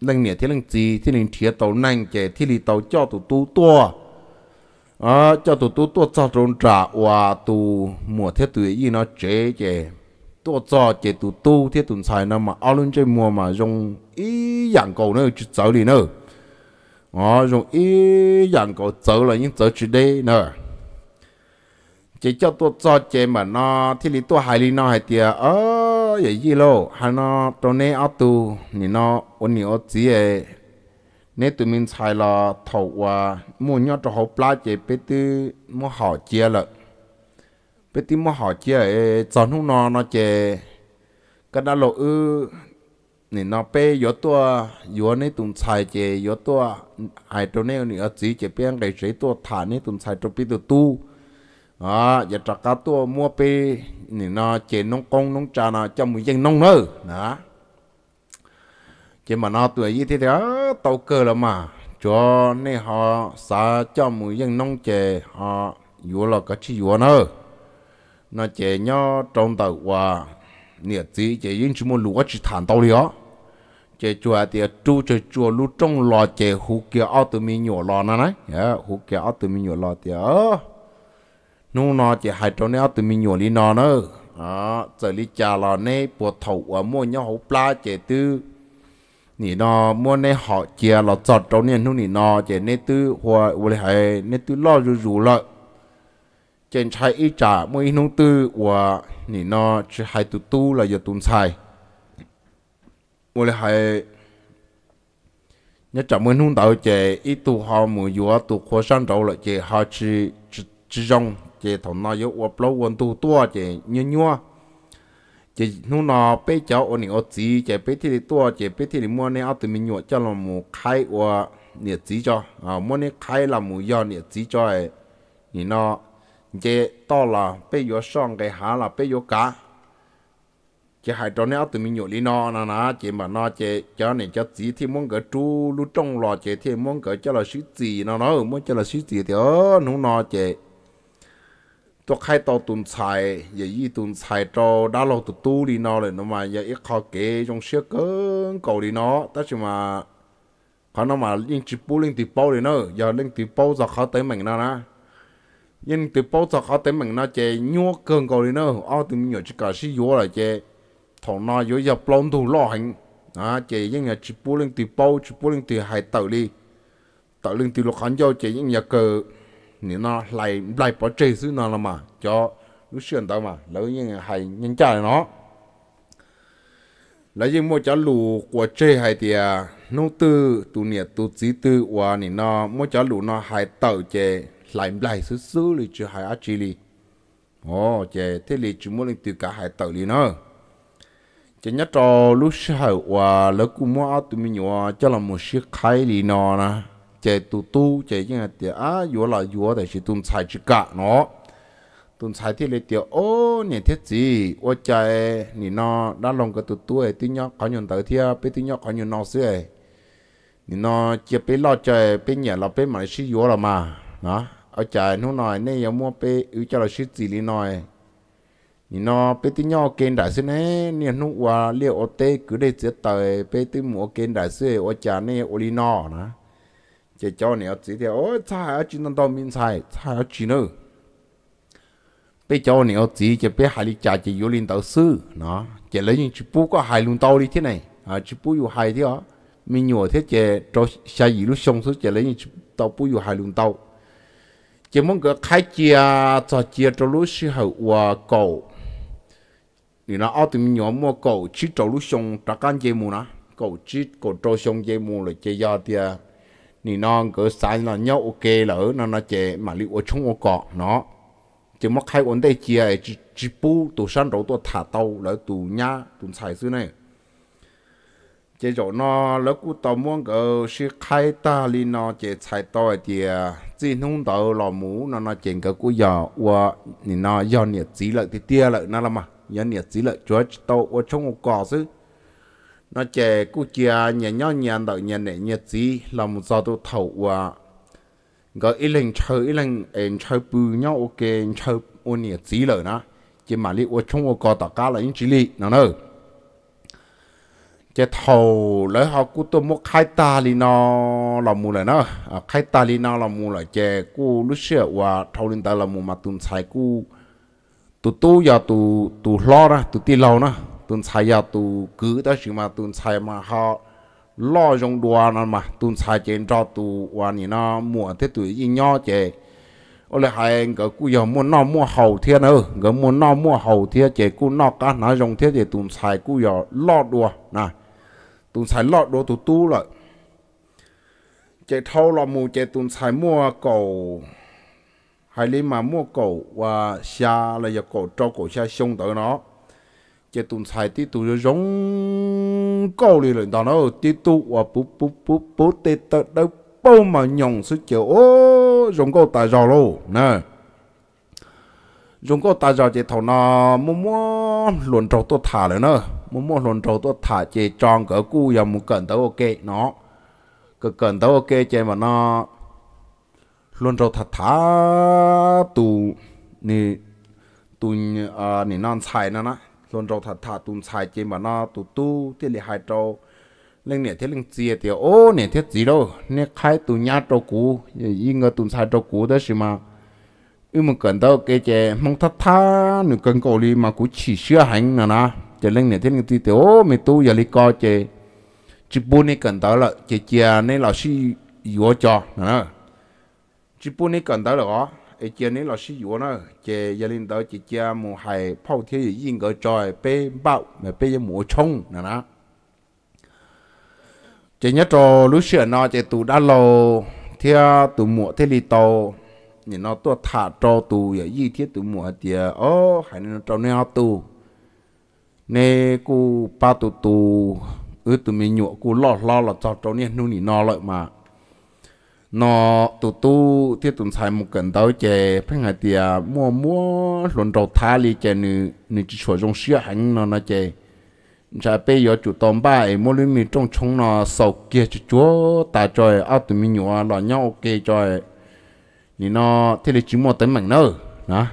Speaker 1: năng nhiệt thế năng gì thế năng thiệt tàu năng chè thế thì tàu cho tụ tu tua à cho tụ tu tua cho trốn trả và tụ mùa thế tụi gì nó chế chè tua cho chè tụ tu thế tụi xài nó mà ao luôn chơi mùa mà dùng ý dạng cầu nữa chứ cháu đi nữa à dùng ý dạng cầu cháu là những cháu chỉ đây nữa จเจ้าตัวจอเจมันอที่ลีตัวหายลีนอหายเตียเอออย่ายี่โลฮานอตัวเนอัตูนี่นออุนิโอจีเอนตัวมินชายลอถว่ามูยอดจะปลาเจเปตีมูหอเจียละเปตีมูหอเจียเอจอนุ่นอนอเจก็ได้หลอืนี่นอเปยอตัวยัวในตุ่นชายเจยอตัวไอตัวเนอนี่อจีเจเปียงไดใช้ตัวฐานในตุ่นชายตัวปีตัวตู้ à giờ trả cá tua mua pe nè nó chế nông công nông trà nó cho mình dân nông nữa đó chế mà nó tuổi gì thế đó tàu cơ là mà cho nên họ xả cho mình dân nông chế họ vừa là cái chi vừa nữa nó chế nhau trong tàu qua nè chỉ chế những chú mua lúa chỉ thản tàu đi chế chùa thì chú chế chùa lúa trong lò chế hú kia ao từ mình nhỏ lò nó này dạ, hú kia ao từ mình nhỏ lò thì ơ nung nó chỉ hai trâu nè từ mình nhổ đi nó nữa à giờ đi chả là nè bộ thầu ở mua nhau hậu pla chế tư nị nó mua nè họ chè là chọt trâu nè nung nị nó chế nè tư hoặc hoặc là hay nè tư lo rù rủ lợi trên trái ít trả mua nung tư hoa nị nó chỉ hai tụ tu là giờ tụm xài hoặc là hai, nhất chậm mới nung tàu chế ít tụ họ mua vừa tụ khó sang trâu là chế họ chỉ chỉ chỉ chị thằng nào yêu ốp lâu quần tu tua chị nhua nhua chị nu nó bé cháu ôn ở chị chị bé thì tua chị bé thì mua này ở từ mình nhua cho là một khay của nhiệt chỉ cho à mua này khay là một do nhiệt chỉ cho ấy nhìn nó chị to là bé yếu sang cái hà là bé yếu cả chị hai trò này ở từ mình nhua đi nó nà nà chị mà nó chị cho nên cho chỉ thì muốn cái chú lúc trong lo chị thì muốn cái cho là suy gì nó nó muốn cho là suy gì thì ờ nu nó chị ตัวใครตัวตุนชายอย่ายี่ตุนชายโตด้าเราตุตู้ดีนอเลยนะมาอย่าอีกคอเกยจงเชื่อเกินเก่าดีนอแต่ชิมาเขานมายิ่งจิปูเล่งตีเป้าเลยเนอะอย่าเล่งตีเป้าจากเขาเต็มเหม่งนะนะ ยิ่งตีเป้าจากเขาเต็มเหม่งนะเจยัวเกินเก่าดีเนอะอ้าวถึงหยดจิกาชิยัวเลยเจถองนอยัวอย่าปลอมถูล่อหังนะเจยิ่งอย่าจิปูเล่งตีเป้าจิปูเล่งตีหายเต่าลีเต่าเล่งตีลูกขันเจ้าเจยิ่งอย่าเกิด你那来来把这事那了嘛，叫有选到嘛，老人还人家呢。là những một cháu lù của chơi hai thì à, nông tư tu nhiệt tu chỉ tư và nị nó một cháu lù nó hai tàu chè lại lại xứ xứ lì chứ hai ác chi lì ồ thế lì chứ muốn lên từ cả hai tàu lì nó chè nhất trò lúc sau và lỡ cũng mua tụi mình nhỏ cho là một chiếc khai lì nó nè chạy tu tu chạy như là tiệt à, vừa là vừa tại chỉ tuân sai chỉ cả nó tuân sai thì lấy tiệt ô nhẹ thiết gì ô chạy nhỉ nó đã lòng cái tu tu ấy tin nhóc có nhận tới thia bé tin nhóc có nhận nó xưa ấy nhỉ nó chia bé lo chạy bé nhẹ là bé mà chỉ vừa là mà nó ô chạy nó nói nên giờ mua bé ưu cho là chỉ gì đi nói nhỉ nó bé tin nhóc kênh đại sư này nhỉ nó qua liệu ô tê cứ để chết tới bé tin mua kênh đại sư ô chạy này ô li nó nữa chỉ cho nè chỉ thì ôi cha ở chỉ nó đâu miên sai cha ở nữa bây cho nè chỉ chỉ bây hai lý cha chỉ linh đạo sư nó chỉ lấy những chú bú có hai luôn tao đi thế này à chú bú yêu hai thế đó mình thế chỉ cho xa gì lúc số chỉ lấy những chú tao bú hai luôn tao chỉ muốn cái khai chia cho chia cho lúc sư hậu và cầu thì nó ở từ nhỏ mua cầu chỉ cho lúc xong trả chế mua nó cầu chỉ cầu cho xong chế mua rồi chế ra thì nì non cứ sai nó nhau ok lỡ nó nó chè mà liệu ở chung ở cọ nó chỉ mắc hai ổn đây chia chỉ chỉ bu tụ săn đầu tụ thả tàu lỡ tụ nhá tụ xài xứ này chế chỗ nó lỡ cú tàu muốn cỡ sẽ khai ta li nó chế xài tàu thì à, chỉ nung tàu lò mũ nó nó chèn cỡ cú giờ qua nì nó do nhiệt chỉ lợi thì tia lợi nó là mà do nhiệt chỉ lợi chúa tàu ở chung ở cọ xứ nó chè cú chia nhà nhỏ nhà đợi nhà nệ nhà gì là một do tôi thầu và gọi ý lên chơi ý lên em chơi bự nhau ok em chơi ô nhà gì rồi nó chỉ mà li ô chung ô có tất cả là những chỉ li nó nữa chỉ thầu lấy họ cú tôi muốn khai ta li nó làm mù lại nó à, khai ta li nó làm mù lại chè cú lúc xưa và thầu lên ta làm mù mà tụm sai cú tụ tu giờ tụ tụ lo ra tụ ti lâu nó tuần sai ya tu cứ đó chứ mà tuần sai mà họ lo dùng đùa nó mà tuần sai trên cho tu hoàn nhỉ nó mua thế tuổi gì nhỏ chè ô lại hai anh cái cú giờ mua nó mua hầu thiên nữa, cái mua nó mua hầu thiên chè cú nó cả nó dùng thế để tuần sai cú giờ lo đùa nè tuần sai lo đùa tu tu rồi chè thâu lo mua chè tuần sai mua cầu hay lấy mà mua cầu và xa là giờ cầu cho cầu xa xung tới nó chế tụng sai tí tụ rồi giống câu lì lên đó nó tí tụ và bú bú bú bú tê tớ đâu bao mà nhồng sức chịu ô giống câu tài giò lô nè giống câu tài giò chế thầu nó mua mua luồn trâu tôi thả rồi nè mua mua luồn trâu tôi thả chế tròn cỡ cu và mua cận tớ ok nó cỡ cận tớ ok chế mà nó luồn trâu thả thả tụ nè tụ à nè non sai nè nè luôn rau thà thà tụn xài chế mà nó tụ tu thế là hai trâu lên nè thế lên chia thì ô nè thế gì đâu nè khai tụ nhà trâu cũ y ngờ tụn xài trâu cũ đó xí mà ừ mà cần đâu cái chế mong thà thà nửa cần cổ đi mà cũng chỉ sửa hành là nà chế lên nè thế lên thì ô mày tu giờ đi coi chế chỉ buôn nè cần đó là chế chia nè là sĩ yếu cho nè chỉ buôn nè cần đó là ai chơi nên là sử dụng nó chơi gia đình đó chỉ chơi một hai phao thiếu gì yên cái tròi bê bao mà bê cái mùa trông nè nè chỉ nhất cho lúc xưa nó chỉ tụ đã lâu thì tụ mùa thế li tàu nhìn nó tôi thả cho tụ giờ gì thiết tụ mùa thì ô hãy nó cho nó tụ nè cô ba tụ tụ ư tụ mình nhụa cô lo lo là cho cho nên nó nó lại mà nó tụ tụ thiết tụng xài một cần đầu chè phải ngày tiề mua mua luận đầu thá li chè nữ nữ chỉ chuẩn dùng sữa hẳn nó nó chè chả bây giờ chủ tôm bài mua lưỡi mì trong chung nó sầu kia chú chúa ta trời ao tụi mình nhỏ là nhau ok trời thì nó thế là chỉ mua tới mảnh nữa đó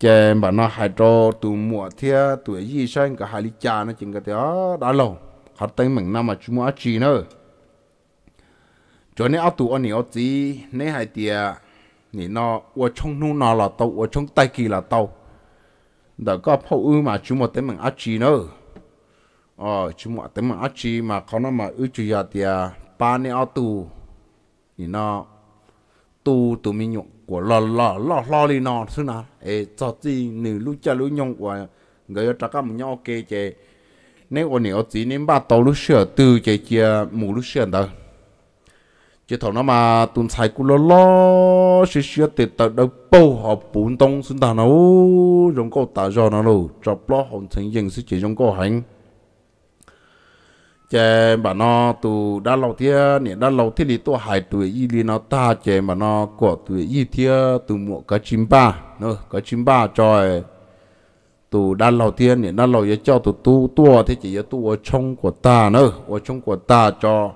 Speaker 1: chè mà nó hai trò tụ mua thia tụi gì sang cả hai ly trà nó chừng cái đó đã lâu hết tới mảnh năm mà chúng mua chi nữa cho nên ở tù anh ở chỉ nên hai tiệt nị nó ở trong nu nó là tàu ở trong tay kia là tàu đã có phụ ư mà chúng một tới mình ăn chi nữa ờ chúng một tới mình ăn chi mà có nó mà ư chủ nhà tiệt ba nên ở tù thì nó tu tụi mình nhộng của lò lò lò lò đi nó xứ nào ê cho chi nữ lúc cha lúc nhộng của người ta các mình nhau kê chè nếu anh ở chỉ nên ba tàu lúc sửa từ chè chia mù lúc sửa đâu chỉ thầu nó mà tuần sai cú lo lo xí xí tệ tờ đâu bao họ bốn tông xin ta nó trong câu ta do nó luôn chọc lo hồng thành những sự chỉ trong câu hành chè bà nó tụ đã lâu thia nè đã lâu thia thì tôi hại tuổi y li nó ta chè bà nó của tuổi y thia từ mộ cái chim ba nó cái chim ba trời tụ đã lâu thia nè đã lâu cho tụ tu tua thế chỉ cho tu ở trong của ta nữa ở trong của ta cho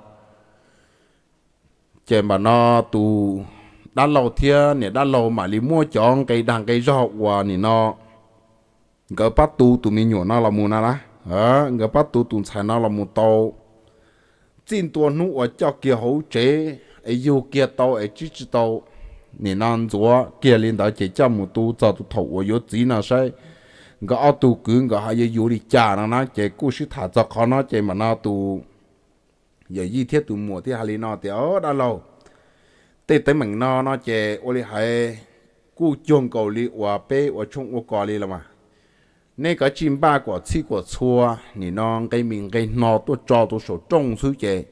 Speaker 1: chế mà nó tu đã lâu thia nè đã lâu mà li mua chọn cái đằng cái rau quả nè nó gỡ bắt tu tụi mình nhổ nó là mua nó lá à gỡ bắt tu tụi xài nó là mua tàu tin tua nu ở cho kia hậu chế ấy yêu kia tàu ấy chỉ chỉ tàu nè nan chúa kia lên đó chỉ cho một tu cho tu thầu ở yếu chỉ nào sai gỡ tu cứ gỡ hay yếu đi cha nó nó chế cú sĩ thả cho khó nó chế mà nó tu giờ di thiết tụ mùa thì hà lý nó thì ở đã lâu tê tới mình nó nó chè ô li hay cú chuông cầu li hòa bê hòa chung ô cò li là mà nè cái chim ba của chi của chua nỉ non cái mình cái nó tôi cho tôi số trông suy chè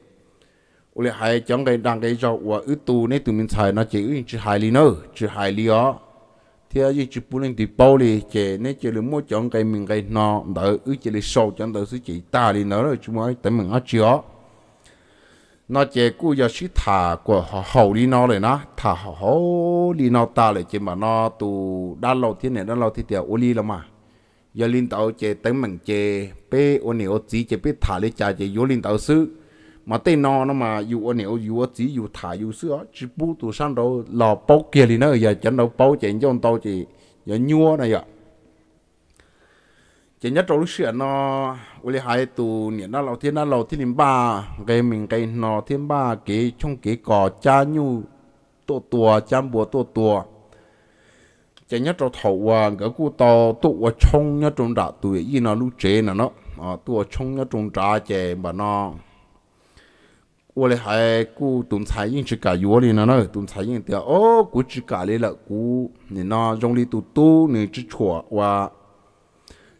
Speaker 1: ô li hay chẳng cái đang cái cho hòa ứ tù nè tụi mình xài nó chỉ ứ chỉ hai li nữa chỉ hai li ó thì ở dưới chụp lên thì bao li chè nè chè là mua chọn cái mình cái nó đỡ ứ chè là sâu chẳng đỡ suy chỉ ta li nữa rồi chúng mới tới mình ở chưa nó chỉ cú giờ xí thả của họ hầu đi nó rồi nó thả họ hầu đi nó ta lại chỉ mà nó tù đã lâu thế này đã lâu thế tiểu ô li lắm mà giờ linh tàu chỉ tính mình chỉ bé ô nè ô chỉ chỉ bé thả lấy cha chỉ vô linh tàu sư mà tên nó nó mà dù ô nè ô dù ô chỉ dù thả dù sư chỉ bu tù sang đâu lò bao kia thì nó giờ chẳng đâu bao chuyện cho ông tàu chỉ giờ nhua này vậy chỉ nhất trong lúc xưa nó uli hai tù niệm nó lâu thiên nó lâu thiên linh ba cái mình cái nó thiên ba cái trong cái cỏ cha nhu tổ tua cha bùa tổ tua chỉ nhất trong thầu à cái cụ tàu tụ ở trong nhất trong đã tuổi y nó lúc chế nó nó à tụ ở trong nhất trong trả chế mà nó uli hai cụ tụng sai yên chỉ cả yếu liền nó nó tụng sai yên thì ô cụ chỉ cả lấy là cụ nên nó trong đi tu tu nên chỉ chùa và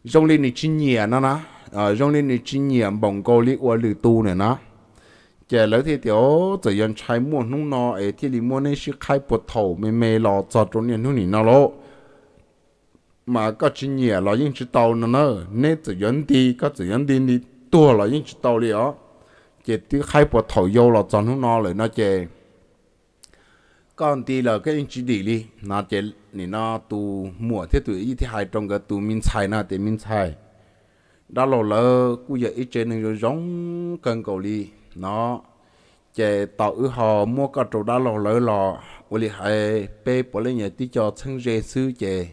Speaker 1: rong lên này chín nhẹ à, nó nó ờ, à, rong lên này chín nhẹ bồng câu lý qua lử tu này nó chè lấy thì tiểu tự nhiên trái mua nung nó ấy thì lý mua này sẽ khai bột thầu mê mê lò cho trong nhà nung này nó lỗ mà có chi nhẹ à, là những chữ tàu nó nó nên tự nhiên đi có tự nhiên đi đi tua là những chữ tàu đi chè chỉ khai bột thầu vô là cho nung nó lại nó chè còn thì là cái anh chỉ đi đi nó chế thì nó tu mua thế tụi ít thì hai trong cái tu minh xài nó thì minh xài đó là là cứ giờ ít trên nên giống cần cầu đi nó chế tạo ư họ mua cái chỗ đó là lỡ lò ô li hai pe bỏ lên nhà đi cho thân dê sư chế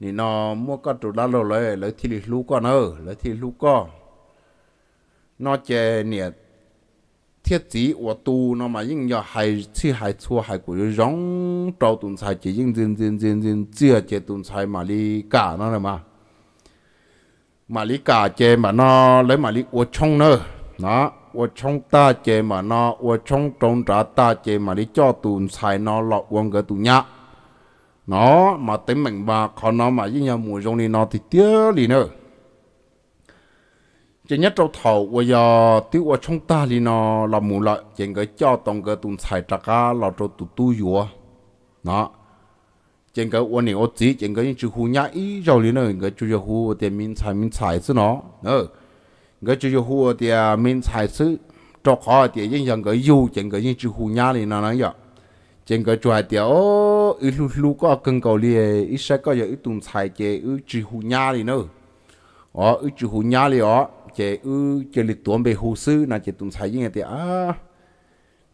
Speaker 1: thì nó mua cái chỗ đó là lỡ lỡ thì lũ con ơ lỡ thì lũ con nó chế nhiệt thiết chỉ của tu nó mà nhưng giờ hay chỉ hay chua hay của tuần sai chỉ nhưng dần dần dần dần chưa chế tuần sai mà đi cả nó mà mà lý cả chế mà nó lấy mà lý uo trong nữa nó uo trong ta chế mà nó uo trong trong trả ta chế mà lý cho tuần sai nó lọt quăng cái tuần nhá nó mà tính mình bà khó nó mà nhưng giờ mùa rong đi nó thì tiếc đi nữa chỉ nhất trâu thầu và giờ tiêu ở chúng ta thì nó là mù lợi chỉ cái cho tổng cái tụng xài trà cá là trâu tụ tu dùa nó chỉ cái quan niệm ô chỉ chỉ cái những chú hú nhá ý rồi thì nó cái chú giờ hú tiền mình xài mình xài xứ nó ừ cái chú giờ hú tiền mình xài xứ cho khó thì những dạng cái dù chỉ cái những chú hú nhá thì nó nói vậy chỉ cái chú hai tiền ô ít lúc lúc có cần cầu liền ít sẽ có giờ ít tụng xài chỉ ít chú hú nhá thì nó ờ, ít chú hú nhá thì ở chế ư chế lịch tuôn bề hồ sư nà chế tụng sai như thế à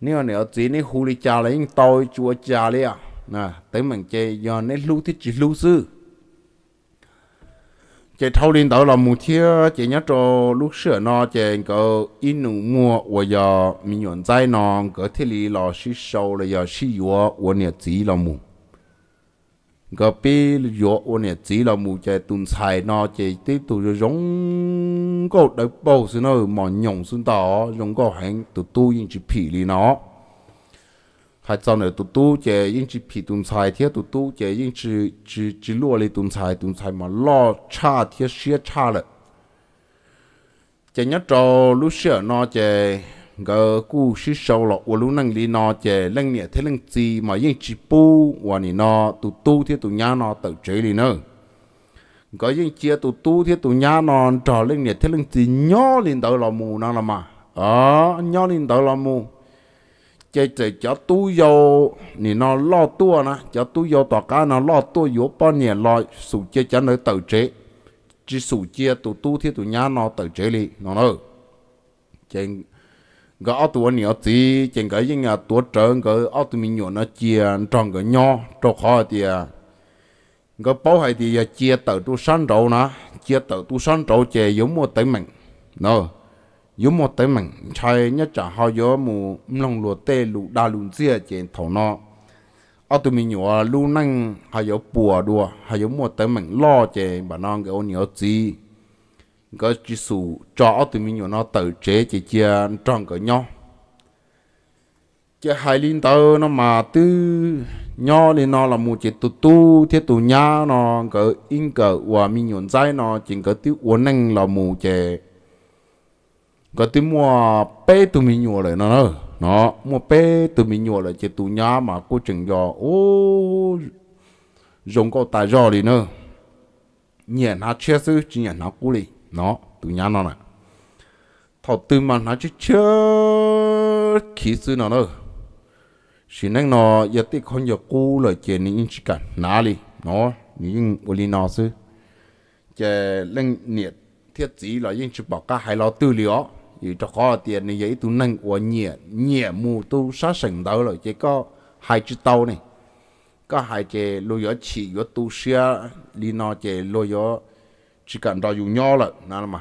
Speaker 1: nếu nè ở dưới nếu hồ lý cha lấy tôi chúa cha lấy à nà tới mình chế do nếu lưu thích chỉ lưu sư chế thâu liên tàu là mù thiê chế nhớ cho lúc sửa nó chế có in nụ mua và giờ mình nhận dây nó có thể lý là sĩ sâu là giờ sĩ yếu và nhà chỉ là một ก็ปีหยอกวันเนี่ยจีเราหมู่ใจตุนชายนอใจที่ตัวร้องก็ได้บ่สินะหมอนหยงสุนต่อร้องก็แหงตัวตู้ยิ่งจิผีลีเนาะ还找了嘟嘟姐，因只皮顿菜贴嘟嘟姐，因只只只落了顿菜，顿菜嘛老差贴些差了。今日做录些那姐。gờ cú sĩ sâu lọ ua lú năng lý nọ chè lăng nhẹ thế lăng gì mà yên chỉ bu ua nì nọ tụ tu thế tụ nhá nọ tự chế lý nơ gờ yên chia tụ tu thế tụ nhá nọ trò lăng nhẹ thế lăng gì nhó lên đầu lọ mù nó là mà ờ nhó lên đầu lọ mù chè chè cho tu vô nì nọ lo tua nè cho tu vô tọa cá nọ lo tua vô bao nhẹ lo sụ chè cho nơi tự chế chỉ sụ chia tụ tu thế tụ nhá nọ tự chế lý nọ nơ gỡ ở tuổi nhiều tí chẳng cái gì nhà tuổi trơn cái ao tuổi mình nhỏ nó chia tròn cái nho cho khó thì cái à, bảo hay thì à, chia tờ tu san trâu nè chia tờ tu san trâu chè giống một tới mình nè giống một tới mình chạy nhất trả họ gió mua lòng lúa tê lụ đa lụn chia chè thầu nó ao tuổi mình nhỏ lú năng hay gió bùa đùa hay giống một tới mình lo chè bà non cái ao nhiều tí có chỉ sụ chó tụi mình nó tự chế chỉ chia tròn cỡ nhau chứ hai linh tơ nó mà tư nho thì nó là một chỉ tu tu thiết tu nhá nó cỡ in cỡ và mình nhổn dài nó chỉ cỡ tiêu uốn năng là một chỉ cỡ tiêu mua bé tụi mình nhổ lại nó nữa nó mua bé tụi mình nhổ lại chỉ tu nhá mà cô chừng giò ô dùng câu tài giò đi nữa nhẹ nó chết chứ chỉ nhẹ nó cú đi nó tụ nhá nó nè thọ tư mà nó chứ chớ khí sư nó nữa chỉ nên nó giờ tí không giờ cũ là chỉ nên chỉ cần nà đi nó những ô li nó sư chè lên nhiệt thiết chỉ là những chỉ bảo cả hai lo tư liệu thì cho khó tiền này vậy tụ năng của nhiệt nhiệt mù tu sát sừng đâu rồi chỉ có hai chữ tàu này có hai chè lo gió chỉ gió tu sửa li nó chè lo gió chỉ cần đòi dùng nho là nó mà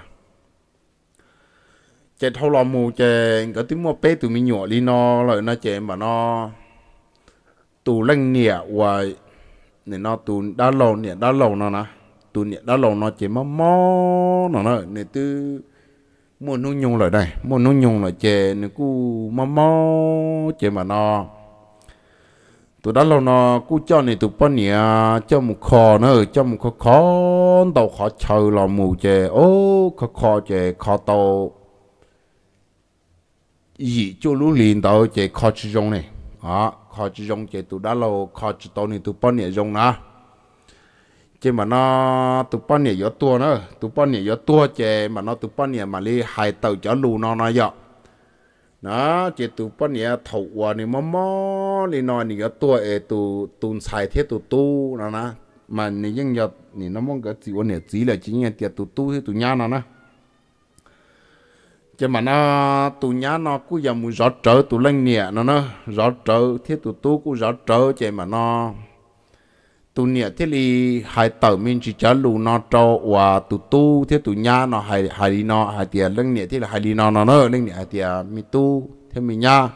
Speaker 1: chè thâu lò mù chè cái tiếng mua pê từ mình nhỏ đi nó rồi nó chè mà nó tù lanh nịa hoài nè nó tù đá lầu nịa đá lầu nó nè tù nịa đá lầu nó chè mà mò nó nè nè từ mua nung nhung lại đây mua nung nhung lại chè nè cu mà mò chè mà nó tụi đã lâu nọ cú cho này tụi bọn nhỉ cho một kho nữa cho một kho kho tàu kho chờ là mù chè ô kho kho chè kho tàu gì cho lũ liền tàu chè khó chữ rong này à kho chữ rong chè tụi đã lâu kho chữ tàu này tụi bọn nhỉ dùng nè chứ mà nó tụi bọn nhỉ gió tua nữa tụi bọn nhỉ gió tua chè mà nó tụi bọn nhỉ mà đi hai tàu chở lù nó nó dọc nó chỉ tụ bắn nhẹ thầu qua nè mò mò nè nói cái tuổi ấy tụ xài thế tụ tu nó nè mà nè những nhật nè nó mong cái gì ôn nè là chỉ nhẹ tiệt tụ tu thì tụ nhá nó nè chứ mà nó tụ nhá nó cứ giờ muốn rõ trở tụ lên nhẹ nó nó rõ trở thế tụ tu cứ rõ trở chứ mà nó tụ nè thế li hai tàu mình chỉ trả lù nó cho và tụ tu thế tụ nhà nó hai hai li nó hai tiền lưng nè thế là hai li nó nó nó lưng nè hai tiền mi tu thế mi nhà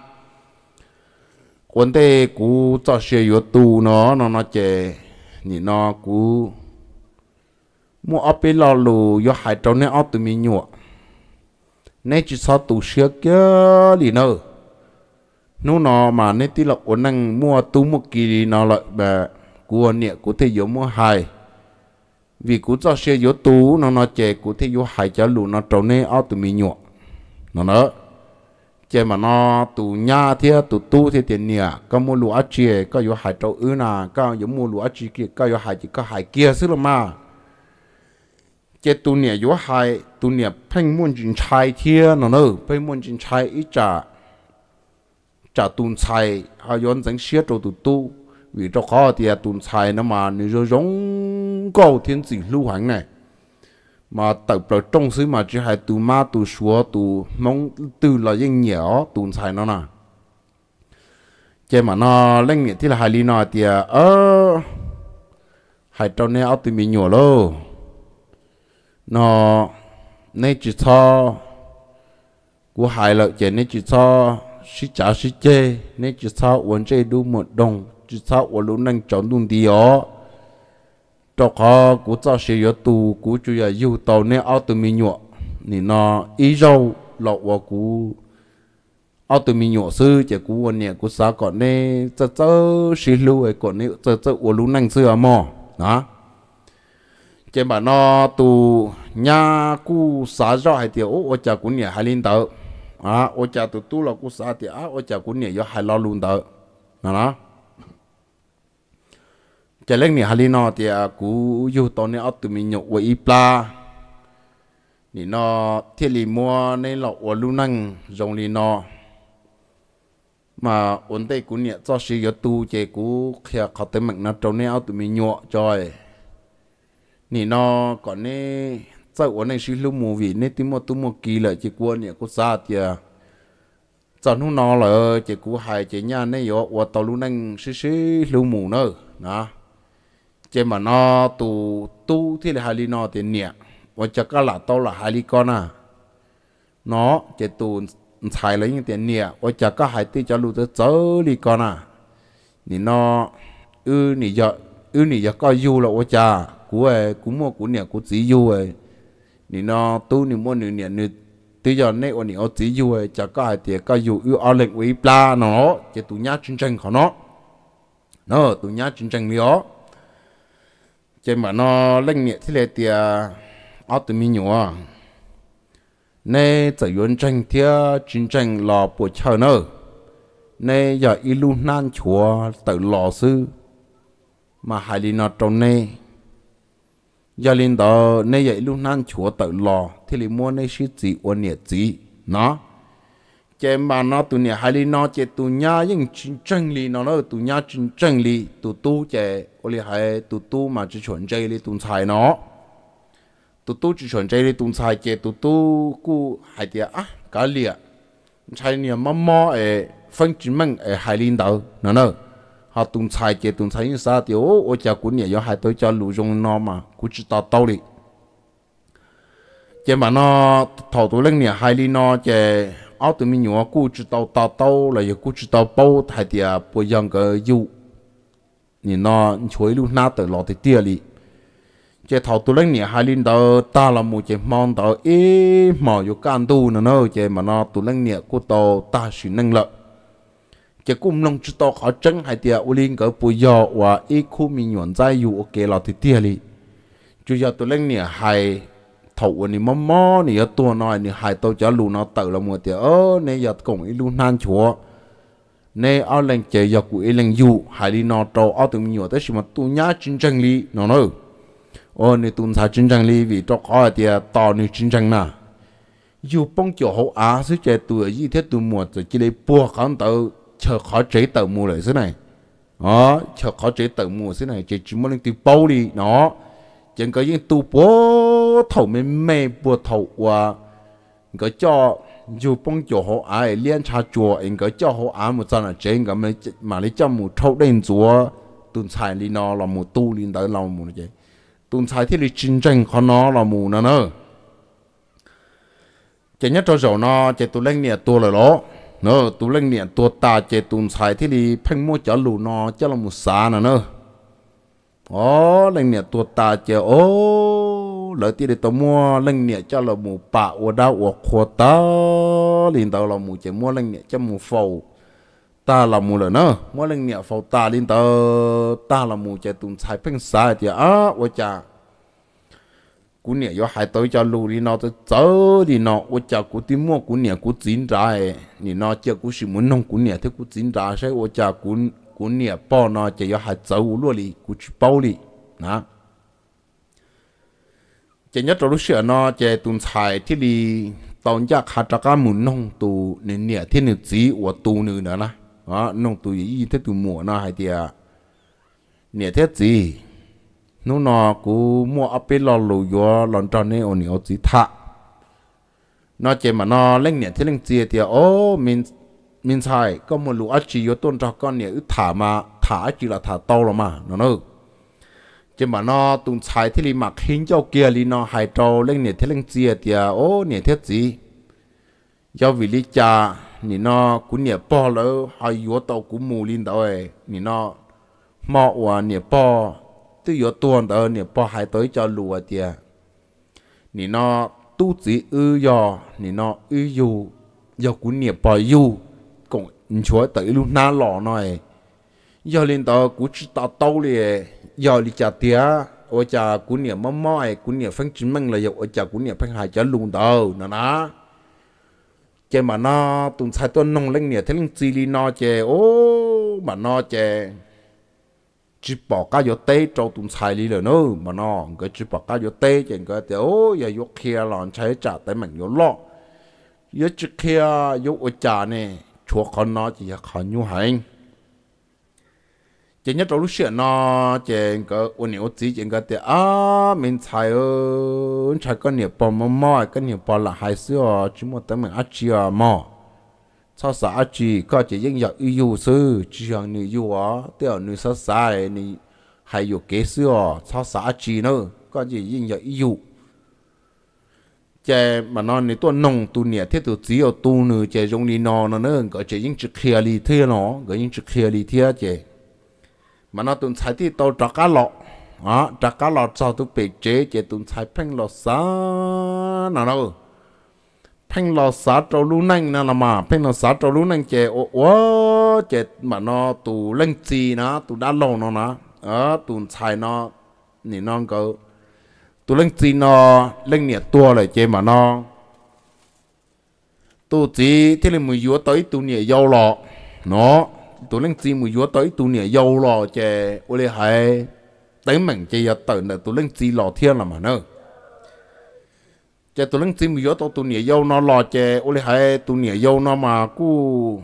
Speaker 1: quân tê cú cho xe yếu tu nó nó nó chè nị nó cú mua ấp bê lo lù yếu hai trâu nè ấp tụ mi nhụa nè chỉ sao tụ xe kia li nó nó nó mà nè tí là ổn năng mua tu một kỳ nó lại bè của nè của thế yếu mua hài vì cú cho xe yếu tú nó nó chè cú thế yếu hài cho lù nó trâu nè ao tụi mình nhọ nó nó chè mà nó tụ nhà thế tụ tu thế tiền nè có mua lúa chè có yếu hài trâu ư nà có yếu mua lúa chè kia có yếu hài chỉ có hài kia xí là mà chè tụ nè yếu hài tụ nè phanh muôn chín chai thế nó nó phanh muôn chín chai ít trả trả tụ chai hay yon dân xe trâu tụ tu vì cho khó thì à, tụn xài nó mà nếu rồi giống câu thiên chỉ lưu hành này mà tập được trong xứ mà chỉ hai tụ ma tụ xúa tụ mong từ là dân nhỏ tụn xài nó nè chế mà nó lên nghĩa thì là hai ly nó thì ờ hai trâu nè ở tụi mình nhỏ lô nó nên chỉ cho của hai lợi chế nên chỉ cho sĩ cha sĩ chê nên chỉ cho uống chê đủ một đồng chỉ sao ở lũ nâng chọn đúng đi ó cho khó cú cho sẽ yếu tù cú chủ yếu yếu tàu nên ao tù mình nhọ thì nó ý râu lọ vào cú ao tù mình nhọ sư chỉ cú anh nè, cú sao còn nên cho cho xí lưu ấy còn nên cho cho ở lúc nâng sư à mò đó chỉ mà nó tù nhà cú xá rõ hay tiểu ô cha cú nè hai linh tàu à ô cha tù tu là cú xá thì à ô cha cú nè yếu hai lo luôn tàu nó chả lên nè hali nó thì cú yêu tao nè ở tụi mình nhậu với ipla nè nó thiên lì mua nên lọ ở lu năng dòng lì nó mà ổn tây cú nè cho sự yếu tu chế cú khi khảo tới mạnh nó trong nè ở tụi mình nhậu chơi nè nó còn nè sau ổn này sĩ lu mù vì nè tụi mua tụi mua kỳ lại chỉ qua nè cú xa thì cho nó nó là chỉ cú hai chỉ nhà nè yếu ở tàu lu năng sĩ sĩ lu nữa nè chế mà nó tu tu thì là hali nó thì nhẹ và chắc cả là tao là hali con à nó chế tu xài lấy những tiền nhẹ và chắc cả hai tí cho lúc tới chớ đi con à thì nó ư nỉ giờ ư nỉ giờ có yêu là ô cha cú ấy cú mua cú nhẹ cú chỉ yêu ấy thì nó tu nỉ mua nỉ nhẹ nỉ từ giờ này ôn nỉ ô chỉ yêu ấy chắc cả hai tí coi yêu ư ở lệnh ủy pla nó chế tu nhát chân chân khó nó nó tu nhát chân chân mi chỉ mà nó lên nhẹ thì này tiệt, ở tụi mi nhua à. nay tự yến tranh thì chiến tranh lò buổi chờ nữa nay giờ ilu nan chùa tự lò sư mà hai linh nó trong nay giờ linh đó nay giờ ilu nan chùa tự lò thì linh mua nay sĩ chỉ ôn nhẹ chỉ nó chế mà nó tụi nhà hai lý nó chế tụi nhà những chân chân lý nó nó tụi nhà chân chân lý tụi tu chế ô lý hai tụi tu mà chỉ chuẩn chế lý tụi xài nó tụi tu chỉ chuẩn chế lý tụi xài chế tụi tu cú hai tiệt à cả lìa xài nhà mà mò ê phân chỉ mình ê hai lý đầu nó nó họ tụi xài chế tụi xài những sao thì ô ô chả cũng nhà do hai tôi cho lũ dùng nó mà cũng chỉ tao tao đi chế mà nó thầu tụi lên nhà hai lý nó chế ở tụi mình nhớ cú chỉ tàu tàu tàu là chỉ tàu bao thay thì à bây giờ cái yêu nhìn nó chuối luôn na tới lọ tới tia li thầu tụi lên hai linh đó ta là một chế mong đó ý mò vô can tu nữa nó mà nó tụi lên nhà của tàu ta sự năng lực cũng long chỉ tàu khó chân hai tia u linh cái bây giờ và ý khu mình nhuận dai yêu ok lọ tới chủ giờ tụi lên hai thầu ni mò mò ni ở tua nói ni hai tàu cho lù nó tự là một tiếng ơ nè giờ cùng ít lù nan chúa nè ở lên chơi giờ cũng ít lên du hai đi nó trâu ở tụi nhiều nhớ tới mà tu nhá chân tranh li nó nói ừ. ơ nè tu sao chân tranh li vì cho khó thì à, to nè chân tranh nà dù bông chỗ hậu á sẽ chơi tụi gì thế tu mua rồi chỉ để bua khán tàu chờ khó chế tàu mua lại thế này đó chờ khó chế tàu mua thế này chỉ chỉ muốn lên tụi bao đi nó chẳng có những tu bố thầu mê mê bố thầu và có cho dù bông chỗ họ ai liên tra chùa anh có cho họ ai một trận trên cái mà mà lấy cho một thâu đen chùa tuần sai đi nó là một tu liên tới là một cái, tuần sai thì đi chính tranh khó nó là một nó nữa chỉ nhất cho giàu nó chỉ tu lên niệm tu là đó nó tu lên niệm tu ta chỉ tuần sai thì đi phanh mua cho lù nó cho là một xa nữa nữa ó lênh nè tua ta chơi. ô lợi tiền để tao mua lênh nè cho là mù bạ ô đau ô khô ta liền tao là mù chơi mua lênh nè cho mù phầu ta là mù lợn nữa mua lênh nè phầu ta liền tao ta là mù chơi tụng xài phăng xài thì á ô cha, cú nè yo hai tới cho lù đi nó tới chớ đi nó ô cha, cú tìm mua cú nè cú chín ra nè nó chơi cú sử muốn nông cú nè thế cú chín ra sẽ ô cha cú กูเนี่ยป้อนอจะยหัดเจ้าล่วลีกูชิเป้าลีนะจะยัดรู้เชื่อนอจะตุนชายที่ดี ตอนยากหาักาหมุนน้องตูเนี่ยเนี่ยที่หนึ่งจีวัวตูหนึ่งนะนะอ๋อน้องตูยี่ที่ตูหมัวนะไอเดียเนี่ยเท่จีนู่นนอกูมัวออาไปลอหลอยอหล่อนจอนนี่โอนี่เจีทะนอเจมานอเล่งเนี่ยที่เล่งเจียเดียโอ้มินมินไซก็มันรู้อาจีโยต้นจากก้อนเนี่ยอถามาถาอัจีละถาโตลวมาเนาะเอะจะมานอตุนชายที่ลิมักหินเจ้าเกียร์ลีนอหายโตเล่งเนี่ยเทเล่งเจียเตียโอ้เนี่ยเทจียาวิลิจานี่นอกูเนี่ยปอแล้วหายยัวโตกูมูลินเตอนี่นอหมอว่าเนี่ยปอตัวยัวตัวเตอเนี่ยปอหายตัวจะรัวเตียนี่นอตู้จีอือยอนี่นออือยู่ยากูเนี่ยปออยู่ chúa tới lúc na lọ nói giờ lên tao cú chỉ tao tao liền giờ đi chả ở chả cú niệm mắm mỏi cú niệm phăng chín măng là giờ ở chả cú hai chả lùng tao nè nà chè mà nó tụng sai tuân nông lên niệm thế chỉ li nó chè ô mà nó chè chỉ bỏ cá vô tê cho tụng sai li rồi nó mà nó cái chỉ bỏ cá vô tê chè cái tê ô giờ vô kia lòn trái chả tới mình vô lọ vô chỉ kia vô ở chả này chúa con nó chỉ là khó nhu hành chỉ nhất trong lúc xưa nó chỉ có ôn nhiều tí chỉ có tiền à mình xài ơn xài cái nhiều bò mò mò cái nhiều bò là hai xưa chỉ một tấm mình ăn chi à mò sao sa ăn chi có chỉ những giờ yêu sư chỉ hàng nữ yêu à tiểu nữ sao sai nữ hay yêu kế xưa sao sa ăn chi nữa có chỉ những giờ yêu จมานอนในตัวนงตัวเนี่ยเทตัวจีเอาตัวนึ่งจยงนี่นอนนั่นก็เจะยิงจะเคลียร์เทียนอก็ยิงจะเคลียร์เทียเจมานอนตุนใช้ที่ตัวจักรลอ๋อ่ะจักรลอกจอตัเปเจเจ ตุนใช้เพงงลอสานั่นเอเพ่งลอสาตรู้นั่งนั่นละมาเพงงลอสาตรู้นั่งเจโอ้โหเจมันอนอตูเล่นจีนะตูด้านลงนอนะเออตุนใช้ยนอนี่น้องก็ tu lên chi nó lên nhẹ tua lại chơi mà nó tu chỉ thế là mùi dúa tới tu nhẹ dâu lọ nó tu lên chi mùi dúa tới tu nhẹ dâu lọ chơi ô lê hay tới mình chơi giờ tới là tu lên chi lọ thiên là mà nó chơi tu lên chi mùi dúa tới tu nhẹ dâu nó lọ chơi ô lê hay tu nhẹ dâu nó mà cú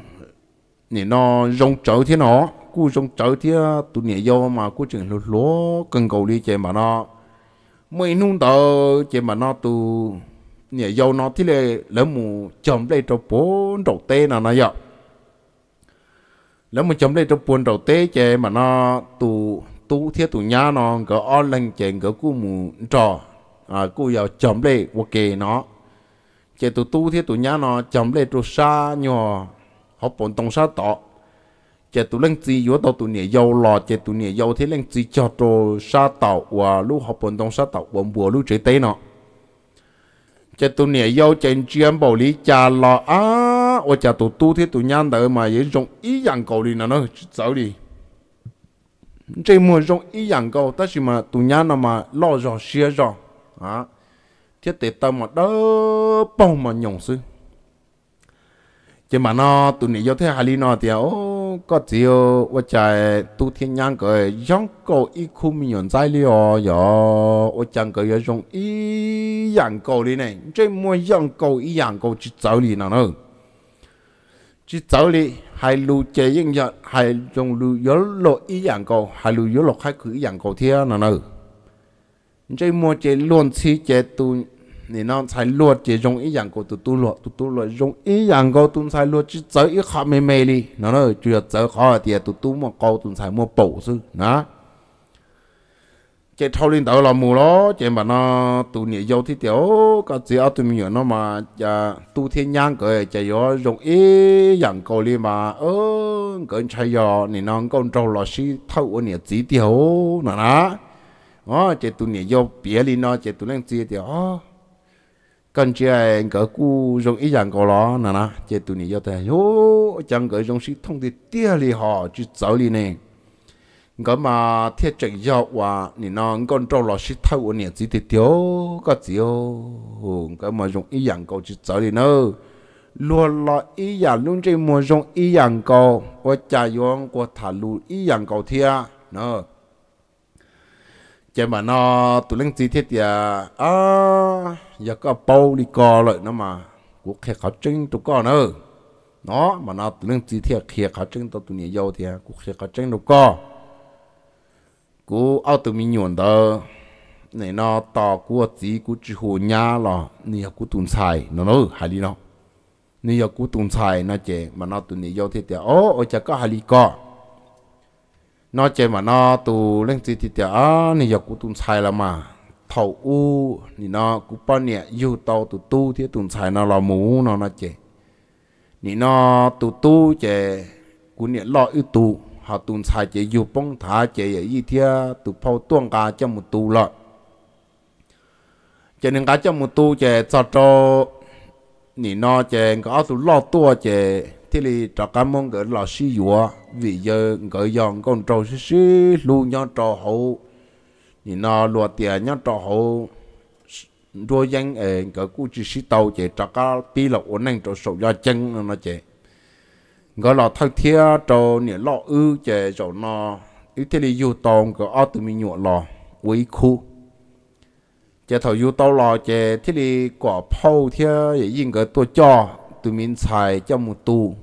Speaker 1: nhẹ nó rong trở thế nó cú rong trở thế tu nhẹ dâu mà cu chừng lúa cần cầu đi chơi mà nó mấy nung tờ chỉ mà nó tu nhẹ dâu nó thì là lỡ mù chấm lên trong bốn đầu tê nào nó dọ lỡ mù chấm lên trong bốn đầu tê chỉ mà nó tu tu thiết tu nhá nó gỡ o lên chỉ gỡ cú mù trò à cú giờ chấm lên ok nó chỉ tu tu thiết tu nhá nó chấm lên tu sa nhỏ học bổn tông sa tọ chế tu lăng chỉ yếu tàu tu nhẹ dầu lò chế tụ nhẹ dầu thế lên chỉ cho tàu sa tàu và lúc học bổn đông sa tàu bổn bùa lúc chế tế nó chế tu nhẹ dầu chế chuyên bảo lý cha lo á và cha tụ tu thế tu nhăn đời mà dễ dùng ý dạng cầu đi nó nó xấu đi chế mua dùng ý dạng cầu tất nhiên mà tu nhăn nó mà lo rõ xia rõ à thế tế tâm mà đỡ bông mà nhộng sư chế mà nó tu nhẹ dầu thế hà lý nó thì à, ô có điều ở chạy tu thiên nhang cái giống cổ ít khu mình nhận giải liệu rồi, ở chẳng cái giống ý dạng cổ đi này chỉ mua dạng cổ ý dạng cổ đi nào nữa chỉ 走 đi hai lu chế yên giờ hai trong lu gió lộ ý dạng cổ hai lu gió lộ hai cứ dạng cổ thiên nào nữa chỉ mua chế luôn chỉ chế tu 你那才落这容易养狗都都落都都落容易养狗都才落只走一下没没哩，那那就要走好点都都么高都才么保守啊。这头领导老母咯，这嘛那都你有的掉，个只要对面那嘛呀，都天养个就要容易养狗哩嘛，呃，跟才要你那工作老师偷我你几条，那那，哦，这都你要别哩呢，这都能几条啊。cần chơi cái cỡ cú dùng ý rằng có lo nè nè chỉ tụi này cho thấy ô, chẳng cái giống sự thông thì tia li họ chứ 走 li nè cái mà thiết trực giao và nè nó con trâu lo sự thâu của nè chỉ tiêu cái gì ô, cái mà giống ý rằng có chứ 走 li nữa luôn lo ý rằng luôn chỉ muốn dùng ý rằng có và cha yong của thà lu ý rằng có thia nữa chỉ mà nó tụi linh chỉ thiết thì à giờ có bao đi co lợi nó mà của khai khó trứng tụ co nữa nó mà nó lưng chỉ thiệt khai khó trứng tụ tụ nhẹ dâu thì của khai khó trứng tụ co của ao tụ mình nhuận đó này nó tỏ của chỉ của chỉ hồ nhà là nè của tụn xài nó nó hài đi nó nè giờ của tụn xài nó chè mà nó tụ nhẹ dâu thì thì ô ô chả có hay đi co nó chè mà nó tụ lưng chỉ thì thì à nè giờ của tụn xài là mà thầu u thì nó cũng bao nhiêu yêu tàu tụ tu thì tụng xài nó là mũ nó nó chè thì nó tụ tu chè cú nhiệt lo ưu tu họ tụng xài chè yêu bông thả chè y thia tụ phao tuông cả cho một tu lợi chè nên cả cho một tu chè cho cho thì nó chè có tụ lo tua chè thì là cho cá mông gỡ lo xí dùa vì giờ gỡ dọn con trâu xí xí lu nhau trâu hậu thì nó lúa tiền nhá trò hồ đua danh ở cái cụ chỉ sĩ tàu chỉ trò cá pi là ổn định trò sầu do chân nó chỉ gọi là thăng thiên trò nè lọ ư chỉ rồi nó ít thế đi du tàu cái ở từ lò quý khu chỉ thầu du tàu lò chỉ thế đi quả phâu thiên để yên cái tua cho từ mình xài cho một tu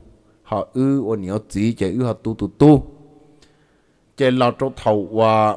Speaker 1: họ ư ổn nhiều gì chỉ ư họ tu tu tu chỉ là trò thầu và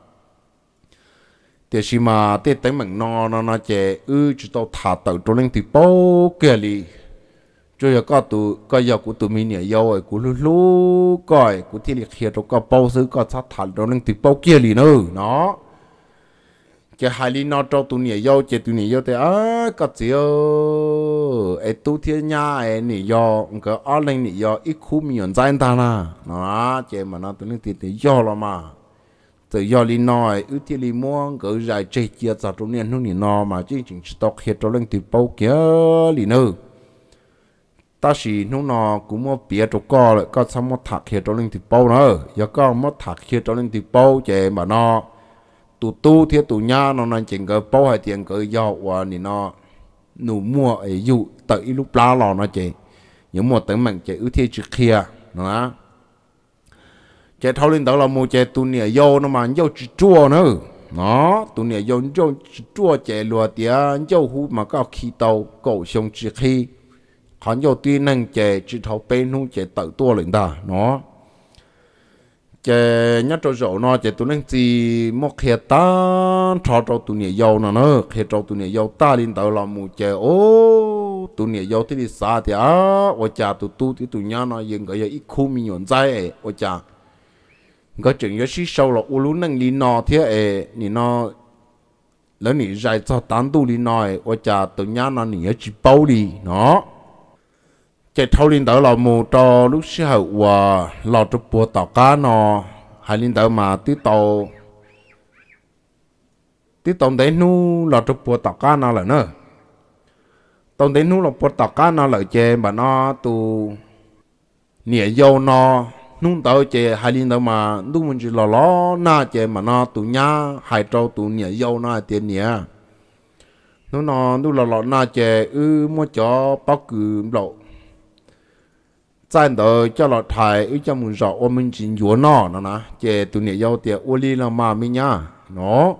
Speaker 1: thì xí mà tê tới mình no nó nó chè ư chú tao thả tàu trốn lên thì bao kia li cho giờ có tụ có giờ của tụ mình nhảy dâu ấy của lú lú coi của thiên liệt hiệt rồi có bao xứ có sát thả trốn lên thì bao kia li nữa nó chè hai li nó cho tụ nhảy dâu chè tụ nhảy dâu thì á có gì ơ ấy tụ thiên nhà ấy nhảy dâu cái ở lên nhảy dâu ít khu miền dân ta na nó chè mà nó tụ lên thì nhảy dâu rồi mà tự do li nói ưu thì li mua gỡ dài chơi chia cho trong niên hôm nay nó mà chứ chính stock hết cho lên từ bầu kia li nữa ta chỉ nó nó cũng mua bia cho co lại có xong mua thạc hết cho lên từ bầu nữa giờ có mua thạc hết cho lên từ bầu chè mà nó tụ tu thì tụ nhà nó nên chỉnh cái bầu hay tiền cái giàu và ni nó nụ mua ấy dụ tới lúc lá lò nó chè những mua tới mạnh chè ưu thì trước kia nó chế thâu lên đó là một chế tu nịa dâu nó mà dâu chỉ chua nữa nó tu nịa dâu dâu chỉ chua chế lùa tía dâu hú mà có khí tàu cổ sông chỉ khi hắn dâu tuy năng chế chỉ thâu bên hú chế tự tua lên ta nó chế nhất trâu rổ nó chế tu năng chỉ một khía ta thọ trâu tu nịa dâu nó nữa khía trâu tu nịa dâu ta lên đó là một chế ô tu nịa dâu thì đi xa thì à, ô cha tu tu thì tu nhá nó dừng cái gì ít khu mình nhổn dai ô cha có chuyện có sĩ sâu là u lú năng lý nọ thế ê lý nọ lớn lý dài cho tán tu lý nọ ê ô chà tự nhá nó lý ở chỉ bao đi nó chạy thâu linh tử là mù cho lúc sĩ hậu và lò cho bùa tàu cá nọ hai linh tử mà tí tàu tí tàu đấy nu lò cho bùa tàu cá nọ là nữa tàu đấy nu là bùa tàu cá nọ là chê mà nó tu nhẹ dâu nọ nung tàu chè hai linh tàu mà nung mình chỉ lò lò na chè mà nó tụ nhá hai trâu tụ nhẹ dâu na tiền nhẹ nó nó nung lò lò na chè ư ừ, mua chó bao cử lộ trên đó cho lọ thải ư ừ, cho mình rõ ôm mình chỉ nhúa nó nó nè chè tụ nhẹ dâu tiền ô li là mà mi nhá nó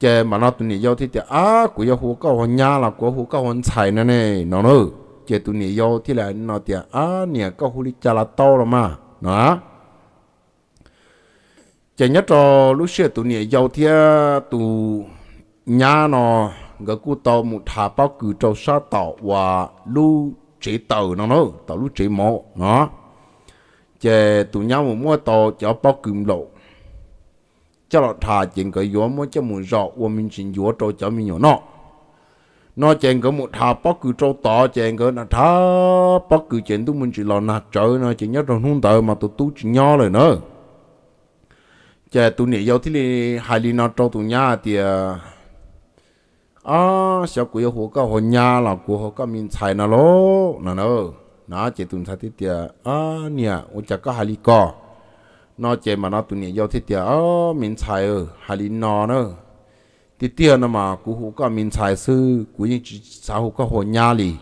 Speaker 1: chè mà nó tụ nhẹ dâu thì tiền á của yêu hồ cao hồn nhá là của hồ cao hồn chạy nè nè nó nữa chè tụ nhẹ dâu thì là nó tiền à nhẹ cao hồ li chả là to rồi mà đó chỉ nhất cho lúc xưa tụi nhẹ giàu thia tụ nhà nó gặp cụ tàu một thả bao cử trâu sa tàu và lu chế tàu nó nó tàu lu chế mộ nó chỉ tụi nhau một mua tàu cho bao cử lộ cho nó thả chuyện cái gió mua cho một rọ và mình xin gió trâu cho mình nhỏ nó nó chèn cỡ một thà bóc cứ trâu tỏ chèn cỡ là thà bóc cứ chèn tụi mình chỉ lo nạt trời nó chỉ nhớ rồi hung tờ mà tụi tú chỉ nho lời nữa chè tụi nè giàu thì li hai li nó trâu tụi nhà thì à, à sao của yêu hồ cao hồ nhà là của hồ cao mình xài nó lố nó nữa nó chè tụi sai thì thì à nè ô chả có hai li co nó chè mà nó tụi nè giàu thì thì à mình xài ở hai li nó nữa thì tiền mà cú hú có mình tài sư cú những chỉ xã hú có hồ nhà lì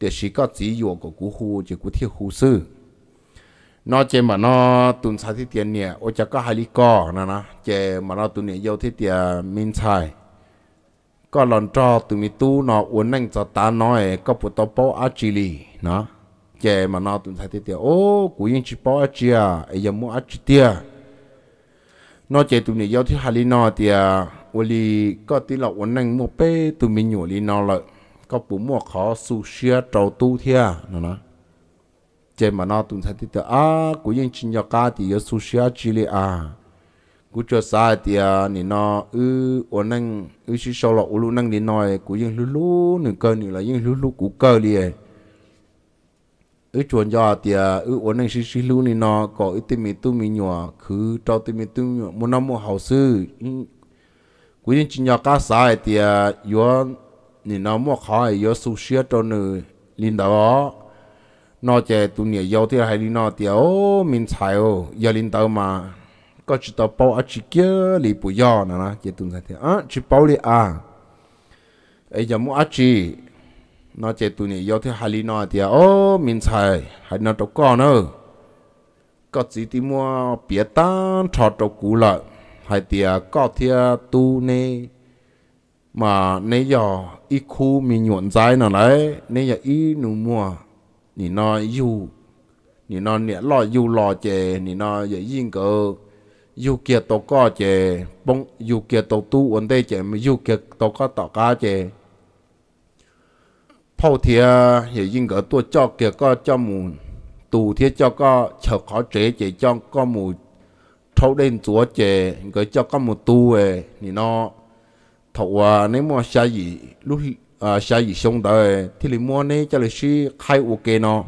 Speaker 1: để sĩ có chỉ dụ của cú hú chỉ cú thiệt hú sư nó chỉ mà nó tuần sai thì tiền nè ô chắc có hai lý co nè nè chỉ mà nó tuần nè yêu thì tiền mình tài có lần cho tụi mình tu nó uốn nành cho ta nói có bộ tao bao á chỉ lì nó chỉ mà nó tuần sai thì tiền ô cú những chỉ bao á chỉ à ấy giờ mua á chỉ tiền nó chỉ tụi mình yêu thì hai lý nó tiền 我哩个滴了我能莫背都没有哩闹了，个不莫考数学找都天，那那。chế mà nó tụng thật thì à cú yên chín cho cá thì ở su xia chỉ li à cú cho xa thì à nị nó ư ở năng ư chỉ sau lọ ulu năng nị nói cú yên lú lú cơ nị là yên lú lú cơ li à ư chuẩn cho thì à ư ở năng chỉ chỉ lú nị nó có ít tiền mi tu mi nhọ cứ cho tiền mi tu nhọ muốn năm mua hậu sư quý nhân chỉ nhờ cá sai thì yo à, nên nó mua khỏi sưu sushi cho nữ linh đó nó chạy tu nhẹ yêu thì hay đi nó thì ô mình xài ô giờ linh đó mà có chỉ tao bảo ở chỉ kia lì bù yo nè nè chạy tụ này thì à chỉ bảo đi à ấy giờ mua chỉ nó chạy tu nhẹ yêu thì hay đi nó thì ô mình xài hay nó đâu có nữa có chỉ thì mua bia tan cho đâu cũ lại hay tia có tia tu nê mà nấy giờ y khu mi nhuận dài nào đấy nấy giờ y nụ mùa nị nó dù nị nó nịa lo dù lo chè nị nó giờ yên cơ dù kia tổ có chè bông dù kia tổ tu ổn đây chè mà dù kia tổ có tổ cá chè phao thia giờ yên cơ tổ cho kia có cho mù tù thia cho có chờ khó chế chè cho có mù thâu đen chúa chế người cho các một tu về thì nó thâu à nếu mà sai gì lúc à sai gì xong đời thì lấy mua này cho là xí khai ok nó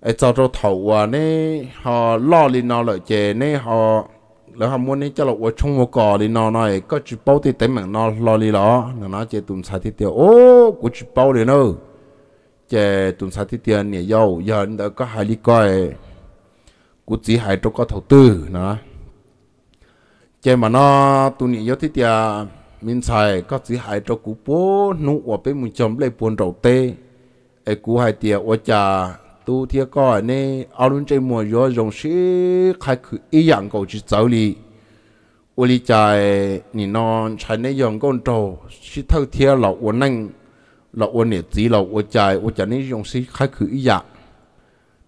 Speaker 1: ai cho cho thâu à nè họ lo lên nó lợi chế nè họ lỡ họ muốn nè cho là chung một cò lên nó này có chỉ bao thì tém mạng nó lo lên đó nó nói chè tụm sai thì tiêu ô có chỉ bao lên đâu chế tụm sai thì tiêu nè dâu giờ anh đã có hai lý coi cú chỉ hai trong có đầu tư nó chơi mà nó tu nhị yếu thế thì mình xài có chỉ hai trong cú bố nụ ở bên mình chấm lấy buồn đầu tê ai cú hai tiệt ở trà tu thiệt coi nè ao luôn chơi mua gió rồng sĩ khai cứ ý dạng cầu chỉ xử lý ô lý chạy nị non chạy nè dòng con trâu sĩ thâu thiệt lộc, uốn năng là uốn nè chỉ là uốn chạy uốn chạy nè rồng sĩ khai cứ ý dạng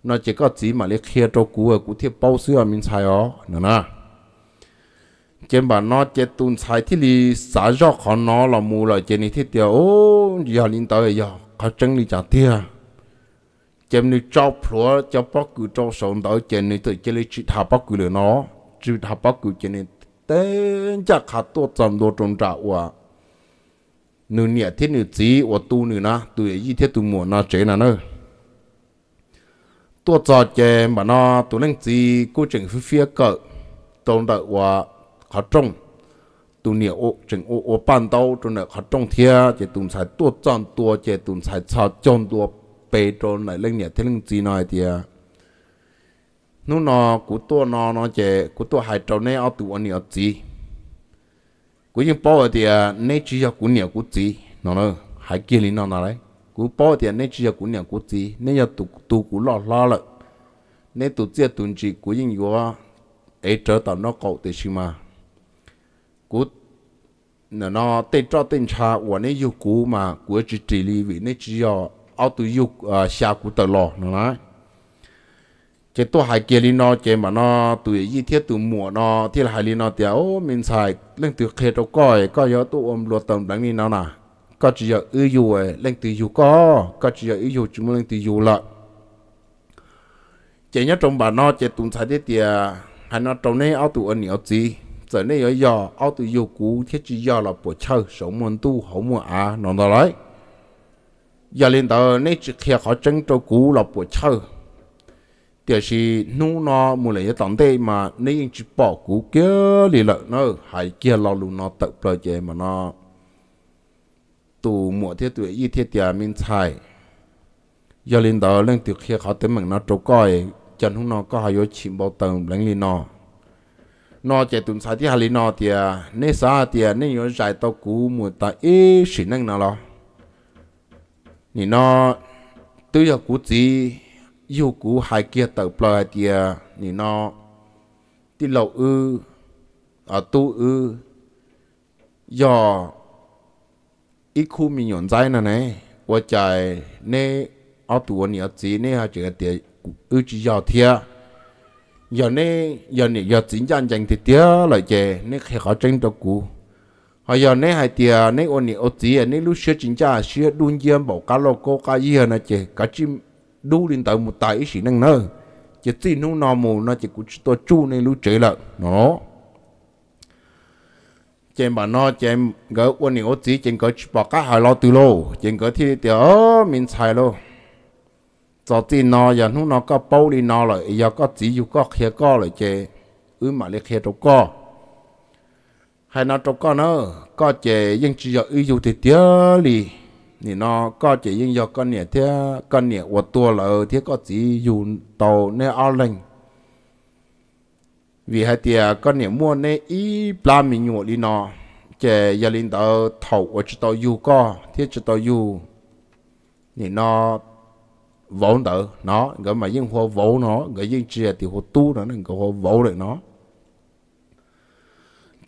Speaker 1: nó chỉ có chỉ mà lấy kia cho cú ở cú thiết bao xưa mình xài ó nữa nè trên bà nó chế tun xài thiết lì xả rõ khó nó là mù lại trên này thiết tiêu ô giờ linh tới giờ khó chân đi trả tia trên này cho phúa cho bác cứ cho sống tới trên này tự chơi này chỉ thả bác cứ lừa nó chỉ thả bác cứ trên này tên chắc khá tốt tầm đồ trồng trả quả nửa nhẹ thiết nửa tí và tu nửa na tuổi gì thiết tu mùa na chế na nữa ตัวจอเจมานอตัวนั่งจีกูจึงฟิฟิเกอตรงเดว่าเขาจงตัวเนี่ยโอจึงโอโอปันเต้าตัวเนี่ยเขาจงเทียเจตุนใส่ตัวจอนตัวเจตุนใส่ชาจนตัวเปโดนไหนเรื่องเนี่ยเท่เรื่องจีน้อยเดียนู่นนอกูตัวนอนอเจกูตัวหายเจ้าเนี่ยเอาตัวเนี่ยจีกูยังบอกเดียเนี่ยจีอยากกูเนี่ยกูจีนอนเลยหายเกลี่ยนอนอะไร cú bỏ tiền nên chỉ có cú nhận cú gì nên giờ tụ tụ cú lo lo lại nên tụ chia tụ chỉ cú yên yo ấy trở thành nó cậu thì xí mà cú nè nó tên cho tên cha của nên yêu cú mà cú chỉ chỉ lý vì nên chỉ có, ao tụ yêu xa cú tự lo nó nói chế tôi hai kia linh nó chế mà nó tụi y thiết tụi mùa nó thiết là hai linh nó tiếu mình xài lên từ khê đầu coi coi yo tụ ôm lo tầm đánh đi nó nào có chỉ giờ ưu dù ấy lên từ dù có có chỉ giờ ưu dù chúng lên từ dù lợ chỉ nhớ trong bà nó chỉ tụng thái thế thì hay nó trong này ao tụ ở nhiều gì giờ này ở giờ ao tụ dù cũ thiết chỉ giờ là bộ chơi sống muốn tu không muốn à nó đó đấy giờ lên đó này chỉ khi họ chân trâu cũ là bộ chơi thì là nu nó mua lấy tận đây mà nên chỉ bỏ cũ kia thì lợ nó hay kia lo luôn nó tự bờ chơi mà nó tù mùa thiết tuổi y thiết tiền mình xài giờ linh đó lên từ khi họ tới mình nó trâu coi chân hung nó có hai yếu chìm bao tầng lên linh nó nó chạy tụm xài thì hai linh nó thì nế xa thì nế yếu giải tàu cú mùa ta ý xỉ năng nào lo thì nó tư yếu cú gì yêu cú hai kia tàu plờ thì thì nó thì lậu ư ở tu ư do ít khu mình nhọn dài nè này 我在那阿杜尼亚子那下这个的二级要贴，要那要你要真正正的贴来着，你还好真得过。还有那还贴那我你阿子那路学真正学论件报告了国家以后那这个只路领导木带一起弄呢，这最弄那么那这估计到住那路走了，喏。chém bà nó chém gỡ quân những ốt gì chém gỡ bỏ cá hải lo từ lô chém gỡ thì tiểu ờ, mình xài lô cho chị nó giờ nó nó có bao đi nó rồi giờ có chỉ dù có khía có rồi chị ứ mà lấy khía đâu có hay nó trong có nữa, có chị nhưng chỉ giờ ứ dù thì tiểu lì thì nó có chị nhưng giờ con nè thế con nè của tua là thế có chỉ dù tàu nè ao lành vì hai tia con niệm mua nè ý ba mình nhổ đi nó chè gia linh tao thầu ở chỗ tao du co thiết chỗ tao du thì nó vốn đỡ nó cái mà dân hoa vốn nó cái dân chia thì hoa tu nó nên cái hoa vốn được nó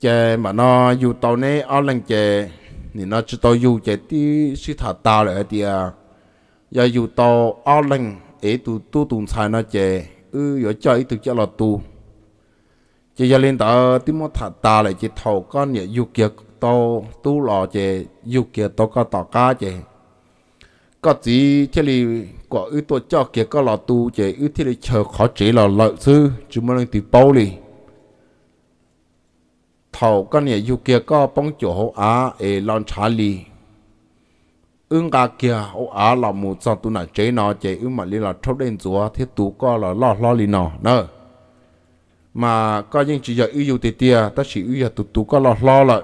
Speaker 1: chè mà nó du tàu nè ở lần chè thì nó chỗ tao du chè tí suy thả tao lại tia giờ du tàu ở lần ấy tu tu tu sai nó chè ừ giờ chơi tụi chơi là tu chỉ giờ lên tờ tí mốt thà ta lại chỉ thầu con nhẹ dù kia tô tu lò chè dù kia tô có tỏ cá chè có gì thế li có ưu tôi cho kia có lò tu chè ưu thế li chờ khó chế lò lợi sư chúng mà lên từ bao li thầu con nhẹ dù kia có bóng chỗ hậu á ê lon trả li ưng cả kia hậu á là một sao tu nãy chế nó chè ưu mà li là thâu đen chúa thế tu có là lo lo li nó nè mà có những chỉ giờ yêu tì tìa ta chỉ yêu tụ tụ có lo lo lại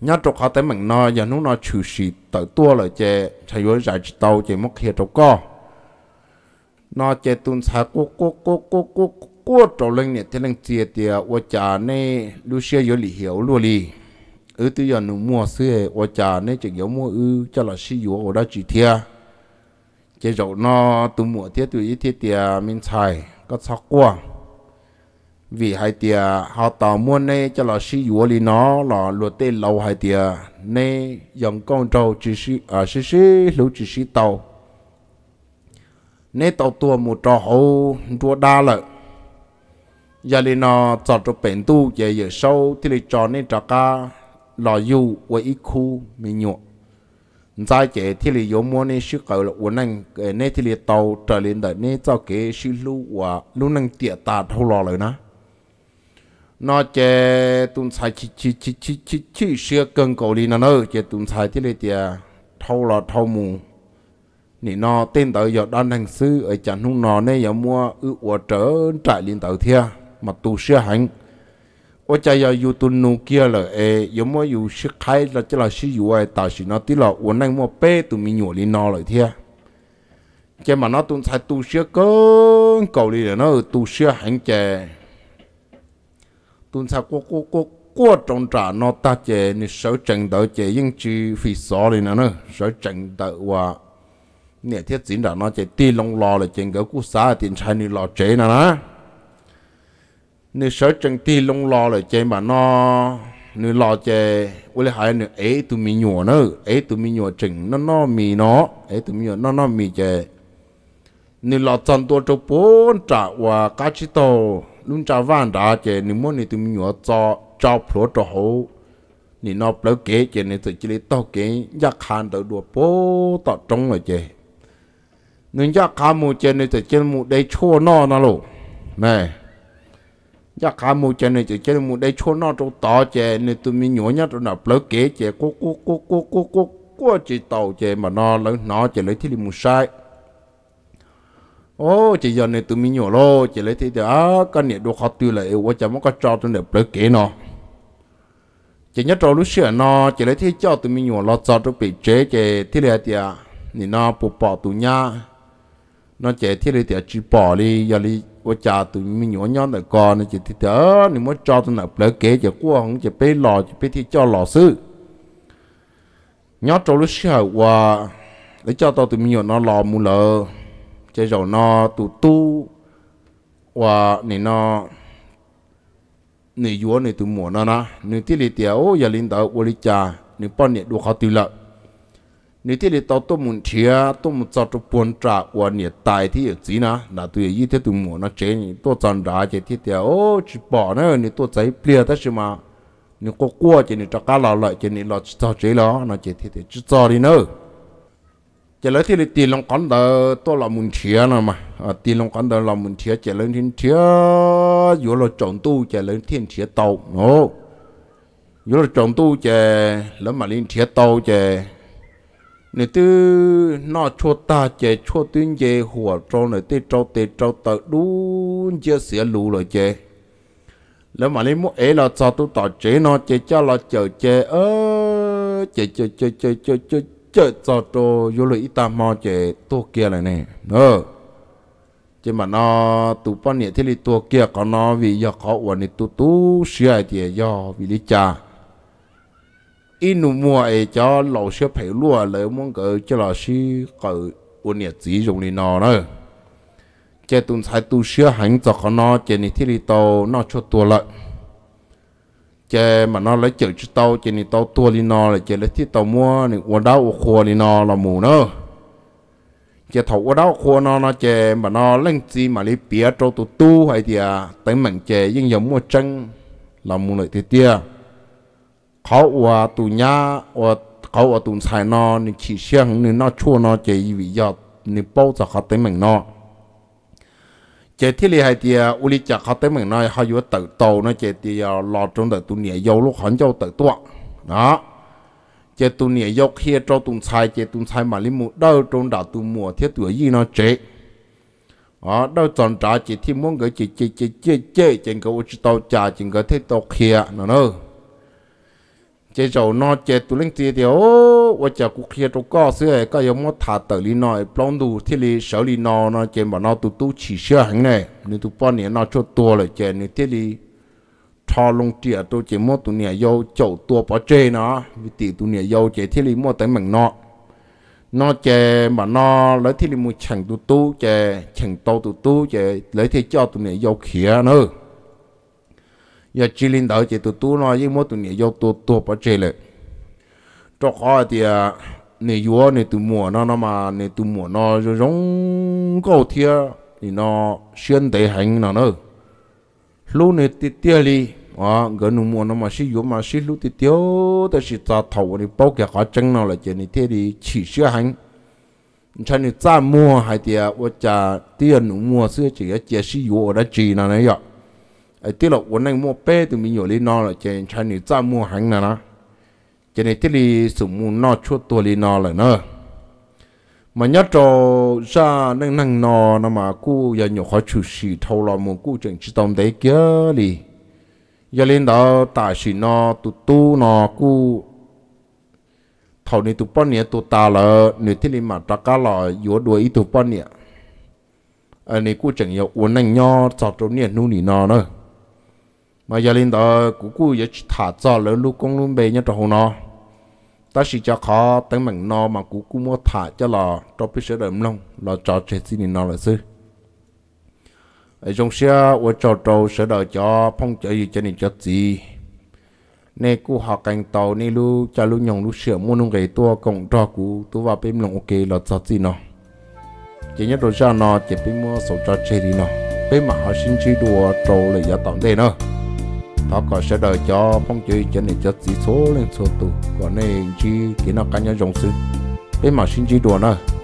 Speaker 1: nhát trục họ tới mình nói giờ nó nói chủ sĩ tự tua lại chè thầy với giải chỉ tàu chè mốc kia trục co nó chè tuôn xa cố cố cố cố cố cố trâu lên nè thế lên chia tìa ô cha nè lu xe vô lì hiểu luôn lì ư tư giờ nó mua xe ô cha nè chỉ yếu mua ư cho là xí yếu ở đó chỉ thia chè rậu nó tụ mua thiết tụ ý thiết tìa mình xài ก็ซอกกว่า vì hai tia họ tạo mua này cho là sử dụng lý nó là luật tê lâu hai tia này dòng con trâu chỉ sử à sử sử lưu chỉ sử tàu này tàu tua một trò hậu đua đa lợi giờ lý nó cho cho bệnh tu về giờ sâu thì lý trò này trò ca là dù với ít khu mình nhộn 在这天里有么呢？是搞了我能呃那天里到这里的，你早给是路我路能跌打头落了呢？那这东菜去去去去去去是更高哩呢？那这东菜这里的头了头木，你那 tên tới giờ đang hành sư ở chẳng hôm nọ này giờ mua ư trở trại lên tàu thia mà tu sửa hành 我在要有都努力了，哎，有么有些开了，这老师有哎，但是那对了，我那么背都没有哩拿了天，这嘛那东才都些更高哩了，那都些很这，东才过过过过中 trả 那大姐，你手整到这应去会少哩了呢，手整到话，你天真的那这地龙老了，整个古啥天才你老贼了呢？nếu sợ chân thì lông lo lại chơi mà nó nếu lo chơi với lại hai nữa ấy tụi mình nhổ nữa ấy tụi mình nhổ chừng nó nó mì nó ấy tụi mình nhổ nó nó mì chơi nếu lo chọn tua cho bốn trả và cá chi tàu luôn trả vàng trả chơi nếu muốn thì tụi mình nhổ cho cho phổ cho hậu nếu nó lấy kế chơi nếu tụi chỉ lấy tao kế giác hàng đầu đùa bố tao trông rồi chơi nếu giác hàng một chơi nếu tụi chơi một đây chua nó nó lộ này ya dạ, cá mù chơi này chơi chơi mua đây chôn nó chỗ to chơi nên tôi mình nhổ nhát rồi nó lỡ kế chơi cố cố cố cố cố cố cố chỉ tàu chơi mà nó lỡ nó chơi lấy thì mù sai ô chỉ giờ này tôi mình nhổ lo chỉ lấy thì đó cái này đồ khó tiêu lại quá chả muốn có cho tôi này lỡ kế nó chỉ nhớ trâu lúc xưa nó chỉ lấy thì cho tôi mình nhổ lo cho tụi bị chế chơi thì là thì à nó bỏ bỏ tụi nhá nó chơi thì là thì chỉ bỏ đi giờ đi 我家都没鸟鸟的搞呢，就提的，你们找的那不给，就过红就被老就被提叫老师。鸟找了时候哇，你找到都没有那老母了，这肉呢都都哇你呢，你约你都没那那，你这里的哦也领导我的家，你半年都好丢了。你这里到多门车，多门早就搬家，我你带的有钱呢，那对一天都没那钱，你多挣扎些天天哦，去跑呢，你多在不了的是吗？你过过去你找干老了，就你老去找谁了？那这天天去找的呢？这来这里地龙干的多老门车了嘛？啊，地龙干的老门车，这两天车有了长度，这两天车到哦，有了长度这，那么天车到这。nửa tư nó cho ta chế cho tuyên chế hùa cho nửa tư cho tê cho tờ đúng chưa sửa lù rồi chế แล้วมาเลยมุเอเราจะตุต่อเจนอเจเจ้าเราเจอเจเออเจเจเจเจเจเจเจเจจอโตยุเลยอิตามอเจตัวเกียอะไรเนี่ยเออเจมันอตุปนเนี่ยที่ลิตัวเกียก็นอวิยาเขาวันนี้ตุตุเสียเดียยอวิลิจา inu mua ai cho lầu xe phải lúa lấy muốn cỡ cho là xí cỡ ôn nhật gì dùng đi nó nữa chế tụng sai tu sửa hành cho con nó chế này thì đi tàu nó cho tua lại chế mà nó lấy chữ cho tàu chế này tàu tua đi nó là chế lấy thì tàu mua này uống đau uống khoa đi nó là mù nữa chế thầu uống đau khoa nó nó chế mà nó lên gì mà lấy bia cho tu tu hay gì à tới mình chế nhưng giống mua chân là mù lại thì tia เขาว่าตุญาว่าเขาว่าตุนสายนอนี่ขี้เชียงนี่น่าชั่วนอเจียวิยอดนี่เป้าจะเขาเต็มเหมือนนอเจที่ลีไฮเดียอุลิจักเขาเต็มเหมือนนอเขาอยู่เติบโตนะเจตียหลอดจนเติบตุนเนี่ยยาวลูกขันเจ้าเติบตัวนะเจตุนเนี่ยยกเฮียเจ้าตุนชายเจตุนชายมาลิมูเด้าจนดาตุนมัวเทียตัวยี่นอเจอ๋อเด้าจอนจ้าเจที่มุ่งเกิดเจเจเจเจเจเจเจงก็อุจโตจ่าเจงก็เทียโตเคียนะเนอะ chế cháu nó chế tụ linh chế thì ô và chả cũng kia tụ có xưa có giống một thả tờ li nọ plong đủ thì li sở li nọ chế mà nó tụ tụ chỉ xưa hẳn này nên tụ bao nhiêu nó cho tua lại chế nên thì li cho lông tiệt tụ chế một tụ nhà yêu cháu tua bỏ chế nó vì tỷ tụ nhà yêu chế thì li một tới mình nọ nó chế mà nó lấy thì li một chẳng tụ tụ chế chẳng tàu tụ tụ chế lấy thì cho tụ nhà yêu kia nữa giờ chỉ linh đạo chỉ tụ tu nó với mỗi tu này do tu tu bỏ chế lệ, cho họ thì à, này vua này tụ mùa nó nó mà này tụ mùa nó giống cầu thia thì nó xuyên thế hành nó nữa lúc này thì tiêu đi à gần nụ mùa nó mà xí vua mà xí lúc thì tiêu ta xí ta thầu thì bao cái khó chân nó là chỉ này thế thì chỉ xưa hành cho nên ta mua hay thì ở à, cha tiền nụ mua xưa chỉ ở chỉ xí vua đã chỉ nó này vậy tức là vốn anh mua bé thì mình hiểu lý nó là trên chai nữ ra mua hàng nè trên này nên tức là sử mua nó chua tua lý nó là nó mà nhớ cho ra năng năng nó nó mà cô giờ nhiều khó chủ sĩ thâu lo mua cô chẳng chỉ tông đấy kia đi giờ lên đó tại sĩ nó tu tu nó cô thầu này tu bao nhiêu tu ta là nếu thế này mà ta cả là yếu đuối ít tu bao nhiêu anh này cô chẳng nhiều uốn anh nho cho chỗ này nu nỉ nó nữa mà gia đình đó cũng cứ giờ thả cho lớn lúc công luôn bề nhá trâu nó ta chỉ cho khó tấn mình nó mà cũng cứ mua thả cho là cho biết sẽ đầm long là cho chết xin nó là sư ở trong xe ở trâu trâu sẽ đợi cho phong chở gì cho nên cho gì nè cụ họ cảnh tàu nè lu cho lu nhồng lu sửa mua nung cái tua cộng cho cụ tu vào bên lòng ok là cho gì nó chỉ nhất đồ cho nó chỉ bên mua sổ cho chết đi nó bên mà họ xin chơi đùa trâu lại giá tạm thế nữa thọ có sẽ đợi cho phong chơi trên này cho chỉ số lên số tụ còn này chỉ cái nó cá nhân rộng sự bên mà xin chi đùa nữa